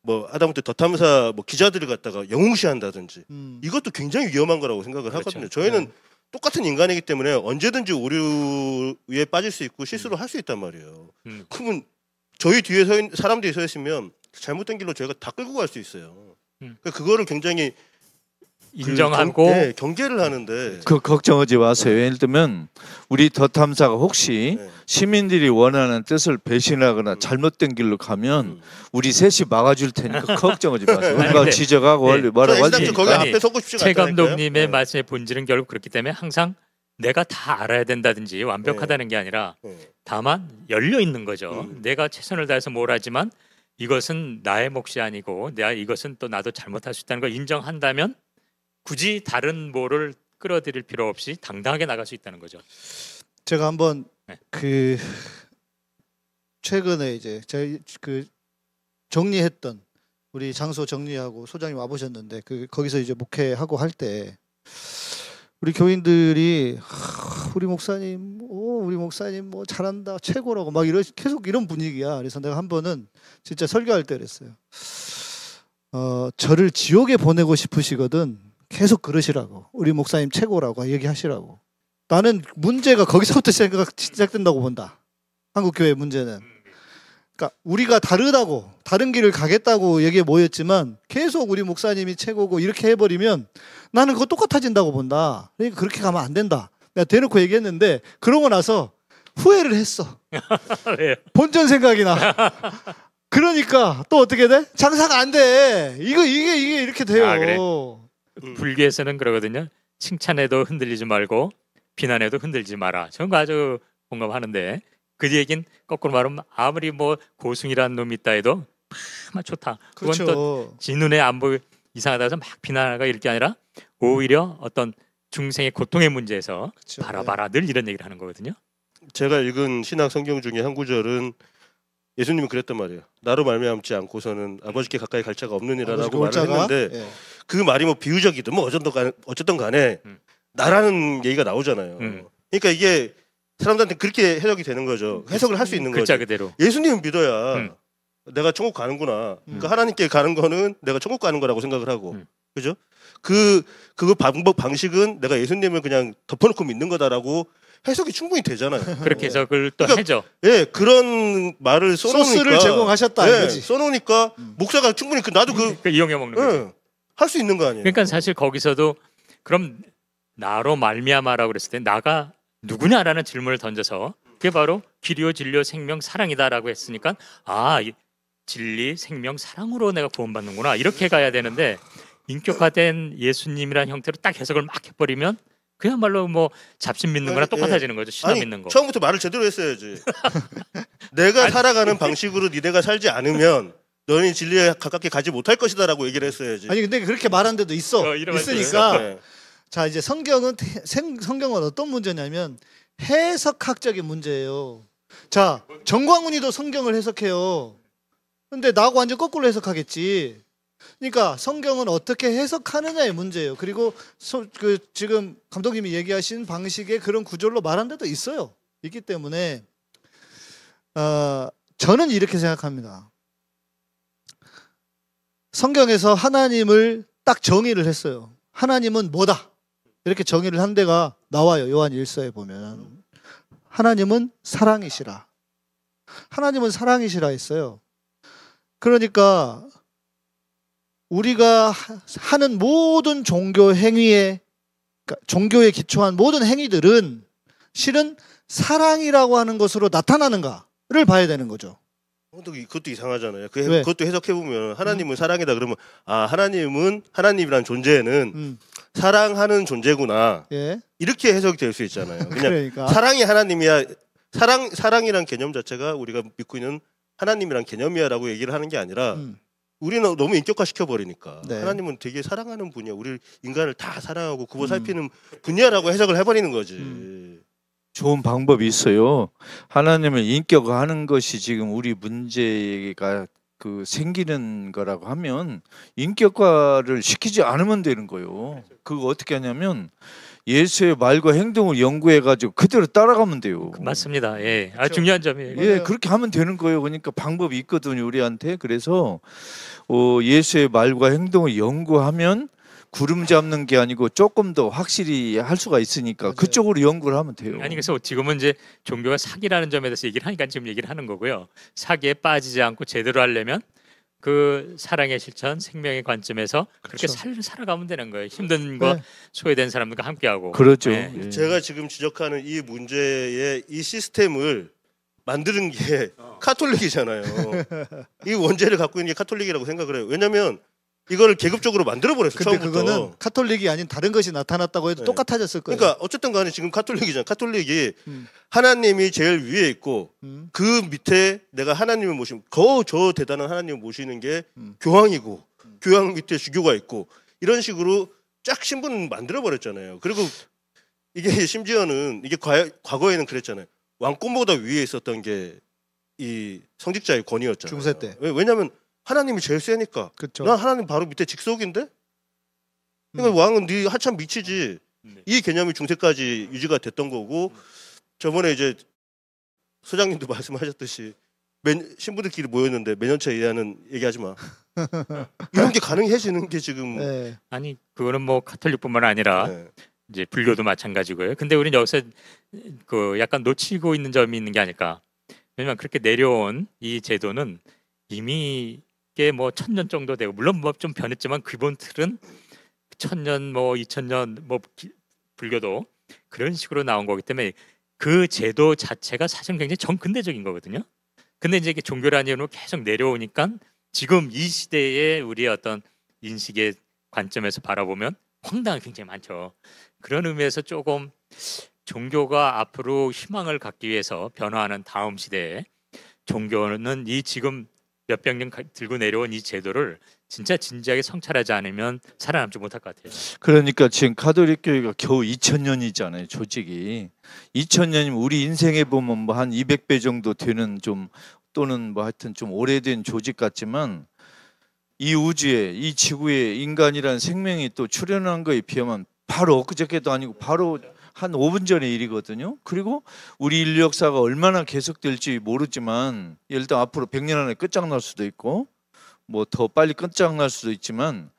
뭐 하다못해 더 탐사 뭐 기자들을 갖다가 영웅시한다든지 음. 이것도 굉장히 위험한 거라고 생각을 그렇죠. 하거든요. 저희는 네. 똑같은 인간이기 때문에 언제든지 오류에 빠질 수 있고 실수를 음. 할수 있단 말이에요. 음. 그러면 저희 뒤에 서 있, 사람 들이서 있으면 잘못된 길로 저희가 다 끌고 갈 수 있어요. 그 그거를 굉장히 그 인정하고 그 경, 네, 경제를 하는데 그 걱정하지 마세요. 예를 들면 우리 더 탐사가 혹시 네. 시민들이 원하는 뜻을 배신하거나 음. 잘못된 길로 가면 음. 우리 셋이 막아줄 테니까 걱정하지 마세요. 네. 우리가 지적하고 네. 말하고 하니까최 감독님의 네. 말씀의 본질은 결국 그렇기 때문에 항상 내가 다 알아야 된다든지 완벽하다는 게 아니라 다만 열려 있는 거죠. 음. 내가 최선을 다해서 뭘 하지만 이것은 나의 몫이 아니고 내가 이것은 또 나도 잘못할 수 있다는 걸 인정한다면 굳이 다른 뭐를 끌어들일 필요 없이 당당하게 나갈 수 있다는 거죠. 제가 한번 네. 그 최근에 이제 제그 정리했던 우리 장소 정리하고 소장님 와보셨는데 그 거기서 이제 목회하고 할 때 우리 교인들이 우리 목사님 오 우리 목사님 뭐 잘한다 최고라고 막 이런 계속 이런 분위기야 그래서 내가 한 번은 진짜 설교할 때 그랬어요 어 저를 지옥에 보내고 싶으시거든 계속 그러시라고. 우리 목사님 최고라고 얘기하시라고. 나는 문제가 거기서부터 시작된다고 본다. 한국교회 문제는. 그러니까 우리가 다르다고 다른 길을 가겠다고 얘기해 모였지만 계속 우리 목사님이 최고고 이렇게 해버리면 나는 그거 똑같아진다고 본다. 그러니까 그렇게 가면 안 된다. 내가 대놓고 얘기했는데 그러고 나서 후회를 했어. 본전 생각이 나. 그러니까 또 어떻게 돼? 장사가 안 돼. 이거 이게 이게 이렇게 돼요. 아, 그래? 음. 불교에서는 그러거든요. 칭찬에도 흔들리지 말고 비난에도 흔들지 마라. 저는 아주 공감하는데 그얘기는 거꾸로 말하면 아무리 뭐 고승이라는 놈이 있다 해도 막 좋다. 그건 그렇죠. 또지 눈에 안 보이 이상하다 해서 막 비난하가 이렇게 아니라 오히려 어떤 중생의 고통의 문제에서 그렇죠. 바라봐라 네. 늘 이런 얘기를 하는 거거든요. 제가 읽은 신학 성경 중에 한 구절은 예수님은 그랬단 말이에요. 나로 말미암지 않고서는 아버지께 가까이 갈 자가 없느니라라고 말을 자 했는데 예. 그 말이 뭐 비유적이든 뭐 어쨌든 간에, 어쨌든 간에 음. 나라는 얘기가 나오잖아요. 음. 그러니까 이게 사람들한테 그렇게 해석이 되는 거죠. 음. 해석을 할 수 있는 거죠. 그대로. 예수님 은 믿어야 음. 내가 천국 가는구나. 음. 그러니까 하나님께 가는 거는 내가 천국 가는 거라고 생각을 하고 음. 그죠? 그 그거 방법 방식은 내가 예수님을 그냥 덮어놓고 믿는 거다라고 해석이 충분히 되잖아요. 그렇게 네. 해석을 또 그러니까, 하죠. 예, 그런 말을 써놓으니까 소스를 예, 제공하셨다 예, 거지 써놓으니까 음. 목사가 충분히 그 나도 그 그러니까 이용해 먹는 예, 거죠. 할수 있는 거 아니에요. 그러니까 사실 거기서도 그럼 나로 말미암아라고 그랬을 때 나가 누구냐라는 질문을 던져서 그게 바로 길이요 진리 생명 사랑이다라고 했으니까 아 진리 생명 사랑으로 내가 구원받는구나 이렇게 가야 되는데 인격화된 예수님이라 형태로 딱 해석을 막 해버리면 그야말로 뭐 잡신 믿는 거랑 예, 똑같아지는 거죠. 신화 아니, 믿는 거. 처음부터 말을 제대로 했어야지. 내가 아니, 살아가는 방식으로 니네가 살지 않으면 너는 진리에 가깝게 가지 못할 것이다라고 얘기를 했어야지. 아니 근데 그렇게 말한 데도 있어. 어, 있으니까. 네. 자 이제 성경은 생, 성경은 어떤 문제냐면 해석학적인 문제예요. 자 정광훈이도 성경을 해석해요. 근데 나하고 완전 거꾸로 해석하겠지. 그러니까 성경은 어떻게 해석하느냐의 문제예요. 그리고 소, 그 지금 감독님이 얘기하신 방식의 그런 구절로 말한 데도 있어요. 있기 때문에 어, 저는 이렇게 생각합니다. 성경에서 하나님을 딱 정의를 했어요. 하나님은 뭐다? 이렇게 정의를 한 데가 나와요. 요한 1서에 보면. 하나님은 사랑이시라. 하나님은 사랑이시라 했어요. 그러니까 우리가 하는 모든 종교 행위에 그러니까 종교에 기초한 모든 행위들은 실은 사랑이라고 하는 것으로 나타나는가를 봐야 되는 거죠. 그것도, 그것도 이상하잖아요. 그, 그것도 해석해 보면 음. 하나님은 음. 사랑이다 그러면 아 하나님은 하나님이란 존재는 음. 사랑하는 존재구나 예. 이렇게 해석이 될 수 있잖아요. 그냥 그러니까. 사랑이 하나님이야 사랑 사랑이란 개념 자체가 우리가 믿고 있는 하나님이란 개념이야라고 얘기를 하는 게 아니라 음. 우리는 너무 인격화시켜 버리니까 네. 하나님은 되게 사랑하는 분이야. 우리 인간을 다 사랑하고 구보 음. 살피는 음. 분야라고 해석을 해버리는 거지. 음. 좋은 방법이 있어요. 하나님을 인격화하는 것이 지금 우리 문제가 그 생기는 거라고 하면 인격화를 시키지 않으면 되는 거예요. 그거 어떻게 하냐면 예수의 말과 행동을 연구해 가지고 그대로 따라가면 돼요. 맞습니다. 예, 아, 그렇아 중요한 점이에요. 예, 그렇게 하면 되는 거예요. 그러니까 방법이 있거든요, 우리한테. 그래서 어, 예수의 말과 행동을 연구하면 구름 잡는 게 아니고 조금 더 확실히 할 수가 있으니까 맞아요. 그쪽으로 연구를 하면 돼요. 아니 그래서 지금은 이제 종교가 사기라는 점에 대해서 얘기를 하니까 지금 얘기를 하는 거고요. 사기에 빠지지 않고 제대로 하려면 그 사랑의 실천, 생명의 관점에서 그렇죠. 그렇게 살, 살아가면 되는 거예요. 힘든 것, 네. 소외된 사람들과 함께하고. 그렇죠. 네. 예. 제가 지금 지적하는 이 문제의 이 시스템을 만드는 게 어. 카톨릭이잖아요. 이 원죄를 갖고 있는 게 카톨릭이라고 생각을 해요. 왜냐하면 이거를 계급적으로 만들어 버렸어 처음부터. 그거는 카톨릭이 아닌 다른 것이 나타났다고 해도 네. 똑같아졌을 거예요. 그러니까 어쨌든 간에 지금 카톨릭이잖아. 요 카톨릭이 음. 하나님이 제일 위에 있고 음. 그 밑에 내가 하나님을 모시면 거저 대단한 하나님을 모시는 게 음. 교황이고 음. 교황 밑에 주교가 있고 이런 식으로 쫙 신분 만들어 버렸잖아요. 그리고 이게 심지어는 이게 과, 과거에는 그랬잖아요. 왕권보다 위에 있었던 게 이 성직자의 권위였잖아요. 중세 때. 왜냐하면 하나님이 제일 세니까. 그쵸. 난 하나님 바로 밑에 직속인데. 그러니까 음. 왕은 네 하참 미치지. 네. 이 개념이 중세까지 유지가 됐던 거고 음. 저번에 이제 소장님도 말씀하셨듯이 신부들끼리 모였는데 매년차 이기하는 얘기하지 마. 이런 게 가능해지는 게 지금 네. 아니 그거는 뭐 카톨릭뿐만 아니라 네. 이제 불교도 마찬가지고요. 근데 우리는 여기서 그 약간 놓치고 있는 점이 있는 게 아닐까. 왜냐면 그렇게 내려온 이 제도는 이미 게뭐 천 년 정도 되고 물론 뭐좀 변했지만 기본 틀은 천 년 뭐 이천년 뭐 불교도 그런 식으로 나온 거기 때문에 그 제도 자체가 사실 굉장히 정근대적인 거거든요. 근데 이제 이게 종교라는 이름으로 계속 내려오니까 지금 이 시대의 우리의 어떤 인식의 관점에서 바라보면 황당이 굉장히 많죠. 그런 의미에서 조금 종교가 앞으로 희망을 갖기 위해서 변화하는 다음 시대에 종교는 이 지금 몇백 년 들고 내려온 이 제도를 진짜 진지하게 성찰하지 않으면 살아남지 못할 것 같아요. 그러니까 지금 카톨릭 교회가 겨우 2000년이잖아요, 조직이. 2000년이면 우리 인생에 보면 뭐 한 200배 정도 되는 좀 또는 뭐 하여튼 좀 오래된 조직 같지만 이 우주에 이 지구에 인간이란 생명이 또 출현한 거에 비하면 바로 엊그저께도 아니고 바로 한 5분 전의 일이거든요. 그리고 우리 인류 역사가 얼마나 계속될지 모르지만 일단 앞으로 100년 안에 끝장날 수도 있고 뭐 더 빨리 끝장날 수도 있지만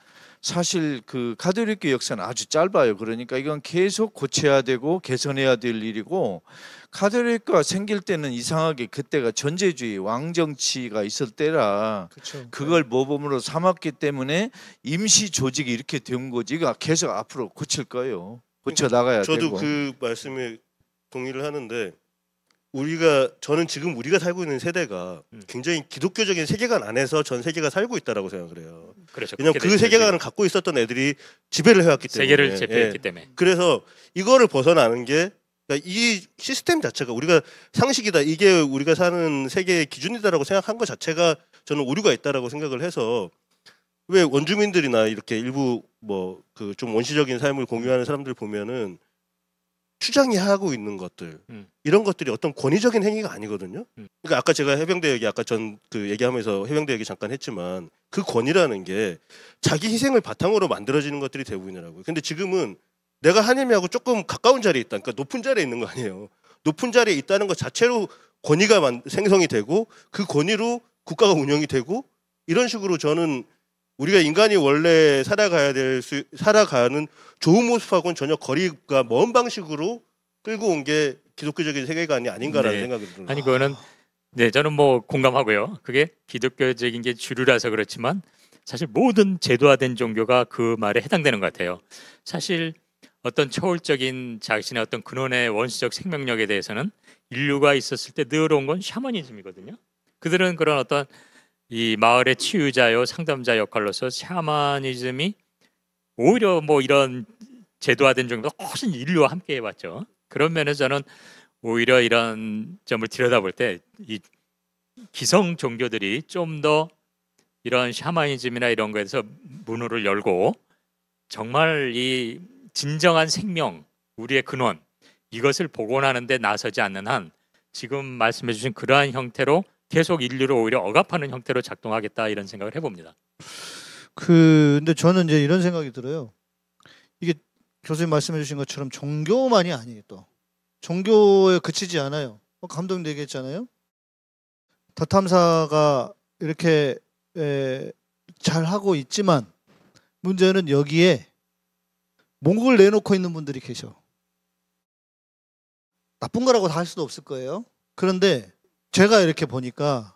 사실 그 카톨릭교 역사는 아주 짧아요. 그러니까 이건 계속 고쳐야 되고 개선해야 될 일이고 카톨릭교가 생길 때는 이상하게 그때가 전제주의 왕정치가 있을 때라 그쵸. 그걸 모범으로 삼았기 때문에 임시 조직이 이렇게 된 거지. 가 계속 앞으로 고칠 거예요. 고쳐 나가야 저도 되고. 그 말씀에 동의를 하는데 우리가 저는 지금 우리가 살고 있는 세대가 음. 굉장히 기독교적인 세계관 안에서 전 세계가 살고 있다라고 생각을 해요. 그렇죠. 왜냐하면 그 세계관을 갖고 있었던 애들이 지배를 해왔기 때문에 세계를 예. 지배했기 예. 때문에 그래서 이거를 벗어나는 게이 그러니까 시스템 자체가 우리가 상식이다 이게 우리가 사는 세계의 기준이다라고 생각한 것 자체가 저는 오류가 있다라고 생각을 해서 왜 원주민들이나 이렇게 일부 뭐 그 좀 원시적인 삶을 공유하는 사람들 보면은 추장이 하고 있는 것들 음. 이런 것들이 어떤 권위적인 행위가 아니거든요. 음. 그러니까 아까 제가 해병대 얘기 아까 전 그 얘기하면서 해병대 얘기 잠깐 했지만 그 권위라는 게 자기 희생을 바탕으로 만들어지는 것들이 대부분이라고요. 근데 지금은 내가 하느님하고 조금 가까운 자리에 있다. 그러니까 높은 자리에 있는 거 아니에요. 높은 자리에 있다는 것 자체로 권위가 생성이 되고 그 권위로 국가가 운영이 되고 이런 식으로 저는 우리가 인간이 원래 살아가야 될 수, 살아가는 좋은 모습하고는 전혀 거리가 먼 방식으로 끌고 온 게 기독교적인 세계관이 아닌가라는 네. 생각이 듭니다. 아니 그거는 네 저는 뭐 공감하고요. 그게 기독교적인 게 주류라서 그렇지만 사실 모든 제도화된 종교가 그 말에 해당되는 것 같아요. 사실 어떤 초월적인 자신의 어떤 근원의 원시적 생명력에 대해서는 인류가 있었을 때 늘어온 건 샤머니즘이거든요. 그들은 그런 어떤 이 마을의 치유자요 상담자 역할로서 샤머니즘이 오히려 뭐 이런 제도화된 정도 다 훨씬 인류와 함께 해봤죠. 그런 면에서 저는 오히려 이런 점을 들여다볼 때 이 기성 종교들이 좀 더 이런 샤머니즘이나 이런 거에서 문호를 열고 정말 이 진정한 생명, 우리의 근원 이것을 복원하는데 나서지 않는 한 지금 말씀해 주신 그러한 형태로 계속 인류를 오히려 억압하는 형태로 작동하겠다 이런 생각을 해봅니다. 그 근데 저는 이제 이런 생각이 들어요. 이게 교수님 말씀해 주신 것처럼 종교만이 아니에요 또 종교에 그치지 않아요. 뭐 감독님 얘기했잖아요. 다 탐사가 이렇게 에, 잘 하고 있지만 문제는 여기에 목을 내놓고 있는 분들이 계셔. 나쁜 거라고 다 할 수도 없을 거예요. 그런데 제가 이렇게 보니까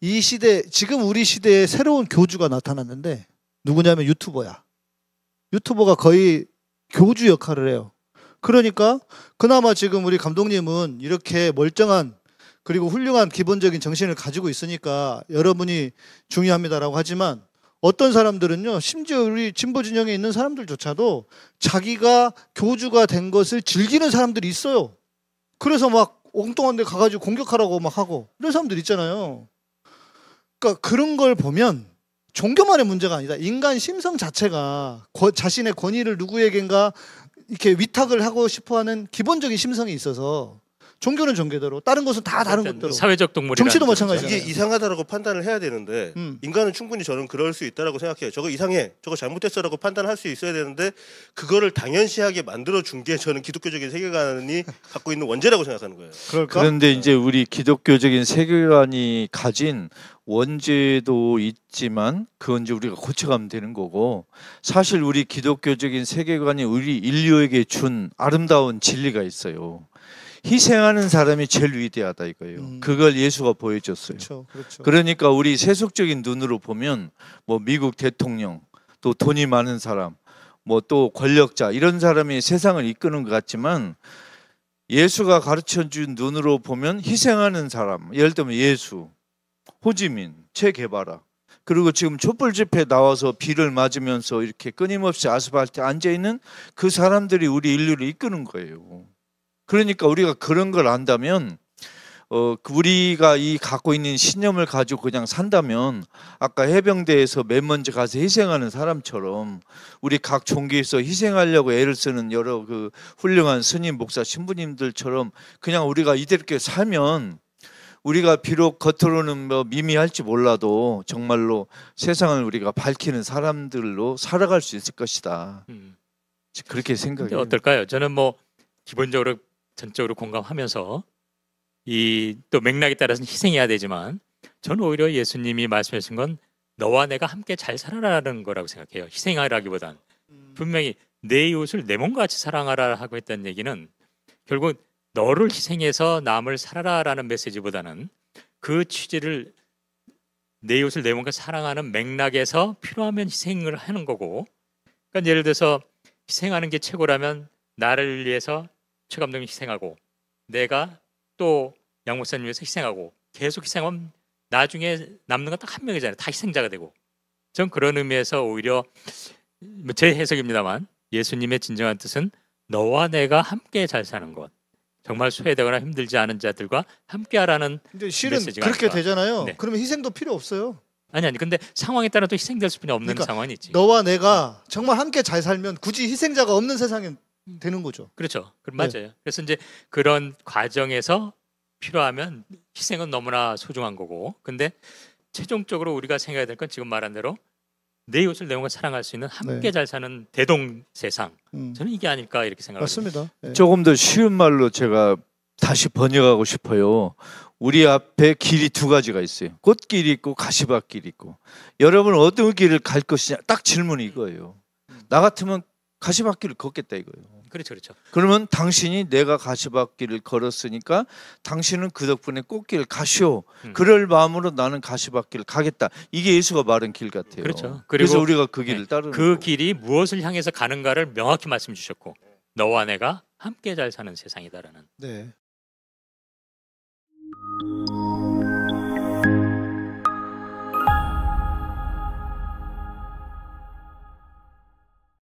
이 시대, 지금 우리 시대에 새로운 교주가 나타났는데 누구냐면 유튜버야. 유튜버가 거의 교주 역할을 해요. 그러니까 그나마 지금 우리 감독님은 이렇게 멀쩡한 그리고 훌륭한 기본적인 정신을 가지고 있으니까 여러분이 중요합니다라고 하지만 어떤 사람들은요, 심지어 우리 진보 진영에 있는 사람들조차도 자기가 교주가 된 것을 즐기는 사람들이 있어요. 그래서 막 엉뚱한 데 가가지고 공격하라고 막 하고 이런 사람들 있잖아요. 그러니까 그런 걸 보면 종교만의 문제가 아니다. 인간 심성 자체가 거, 자신의 권위를 누구에겐가 이렇게 위탁을 하고 싶어 하는 기본적인 심성이 있어서 종교는 종교대로 다른 것은 다 다른 것대로 사회적 동물이 정치도 마찬가지죠. 이게 이상하다라고 판단을 해야 되는데 음. 인간은 충분히 저는 그럴 수 있다라고 생각해요. 저거 이상해, 저거 잘못됐어라고 판단할 수 있어야 되는데 그거를 당연시하게 만들어 준 게 저는 기독교적인 세계관이 갖고 있는 원죄라고 생각하는 거예요. 그럴까? 그런데 이제 네. 우리 기독교적인 세계관이 가진 원죄도 있지만 그건 이제 우리가 고쳐가면 되는 거고 사실 우리 기독교적인 세계관이 우리 인류에게 준 아름다운 진리가 있어요. 희생하는 사람이 제일 위대하다 이거예요. 음. 그걸 예수가 보여줬어요. 그렇죠, 그렇죠. 그러니까 우리 세속적인 눈으로 보면 뭐 미국 대통령 또 돈이 많은 사람 뭐 또 권력자 이런 사람이 세상을 이끄는 것 같지만 예수가 가르쳐 준 눈으로 보면 희생하는 사람 예를 들면 예수, 호지민, 체게바라 그리고 지금 촛불 집회 나와서 비를 맞으면서 이렇게 끊임없이 아스팔트에 앉아 있는 그 사람들이 우리 인류를 이끄는 거예요. 그러니까 우리가 그런 걸 안다면 어, 그 우리가 이 갖고 있는 신념을 가지고 그냥 산다면 아까 해병대에서 맨 먼저 가서 희생하는 사람처럼 우리 각 종교에서 희생하려고 애를 쓰는 여러 그 훌륭한 스님 목사 신부님들처럼 그냥 우리가 이대로 살면 우리가 비록 겉으로는 뭐 미미할지 몰라도 정말로 세상을 우리가 밝히는 사람들로 살아갈 수 있을 것이다. 음. 그렇게 생각해요. 어떨까요? 저는 뭐 기본적으로 전적으로 공감하면서 이 또 맥락에 따라서는 희생해야 되지만 저는 오히려 예수님이 말씀하신 건 너와 내가 함께 잘 살아라는 거라고 생각해요. 희생하라기보단 음. 분명히 내 이웃을 내 몸같이 과 사랑하라 하고 했던 얘기는 결국 너를 희생해서 남을 살아라라는 메시지보다는 그 취지를 내 이웃을 내몸과 사랑하는 맥락에서 필요하면 희생을 하는 거고 그러니까 예를 들어서 희생하는 게 최고라면 나를 위해서 최 감독님 희생하고 내가 또양 목사님 위해서 희생하고 계속 희생하면 나중에 남는 건 딱 한 명이잖아요. 다 희생자가 되고. 전 그런 의미에서 오히려 제 해석입니다만 예수님의 진정한 뜻은 너와 내가 함께 잘 사는 것. 정말 소외되거나 힘들지 않은 자들과 함께하라는 근데 실은 그렇게 아닐까. 되잖아요. 네. 그러면 희생도 필요 없어요. 아니 아니 근데 상황에 따라 또 희생될 수뿐이 없는 그러니까 상황이 있지. 너와 내가 정말 함께 잘 살면 굳이 희생자가 없는 세상은 되는 거죠. 그렇죠. 그럼 네. 맞아요. 네. 그래서 이제 그런 과정에서 필요하면 희생은 너무나 소중한 거고, 근데 최종적으로 우리가 생각해야 될 건 지금 말한 대로 내 이웃을 내 몸과 사랑할 수 있는 함께 네. 잘 사는 대동 세상. 음. 저는 이게 아닐까 이렇게 생각합니다. 맞습니다. 네. 조금 더 쉬운 말로 제가 다시 번역하고 싶어요. 우리 앞에 길이 두 가지가 있어요. 꽃길이 있고 가시밭길이 있고. 여러분 어떤 길을 갈 것이냐? 딱 질문이 이거예요. 나 같으면 가시밭길을 걷겠다 이거예요. 그렇죠, 그렇죠. 그러면 당신이 내가 가시밭길을 걸었으니까 당신은 그 덕분에 꽃길 가시오. 음. 그럴 마음으로 나는 가시밭길 가겠다. 이게 예수가 말한 길 같아요. 그렇죠. 그래서 우리가 그 길을 네, 따르는 그 거고. 길이 무엇을 향해서 가는가를 명확히 말씀 해 주셨고 너와 내가 함께 잘 사는 세상이다라는. 네.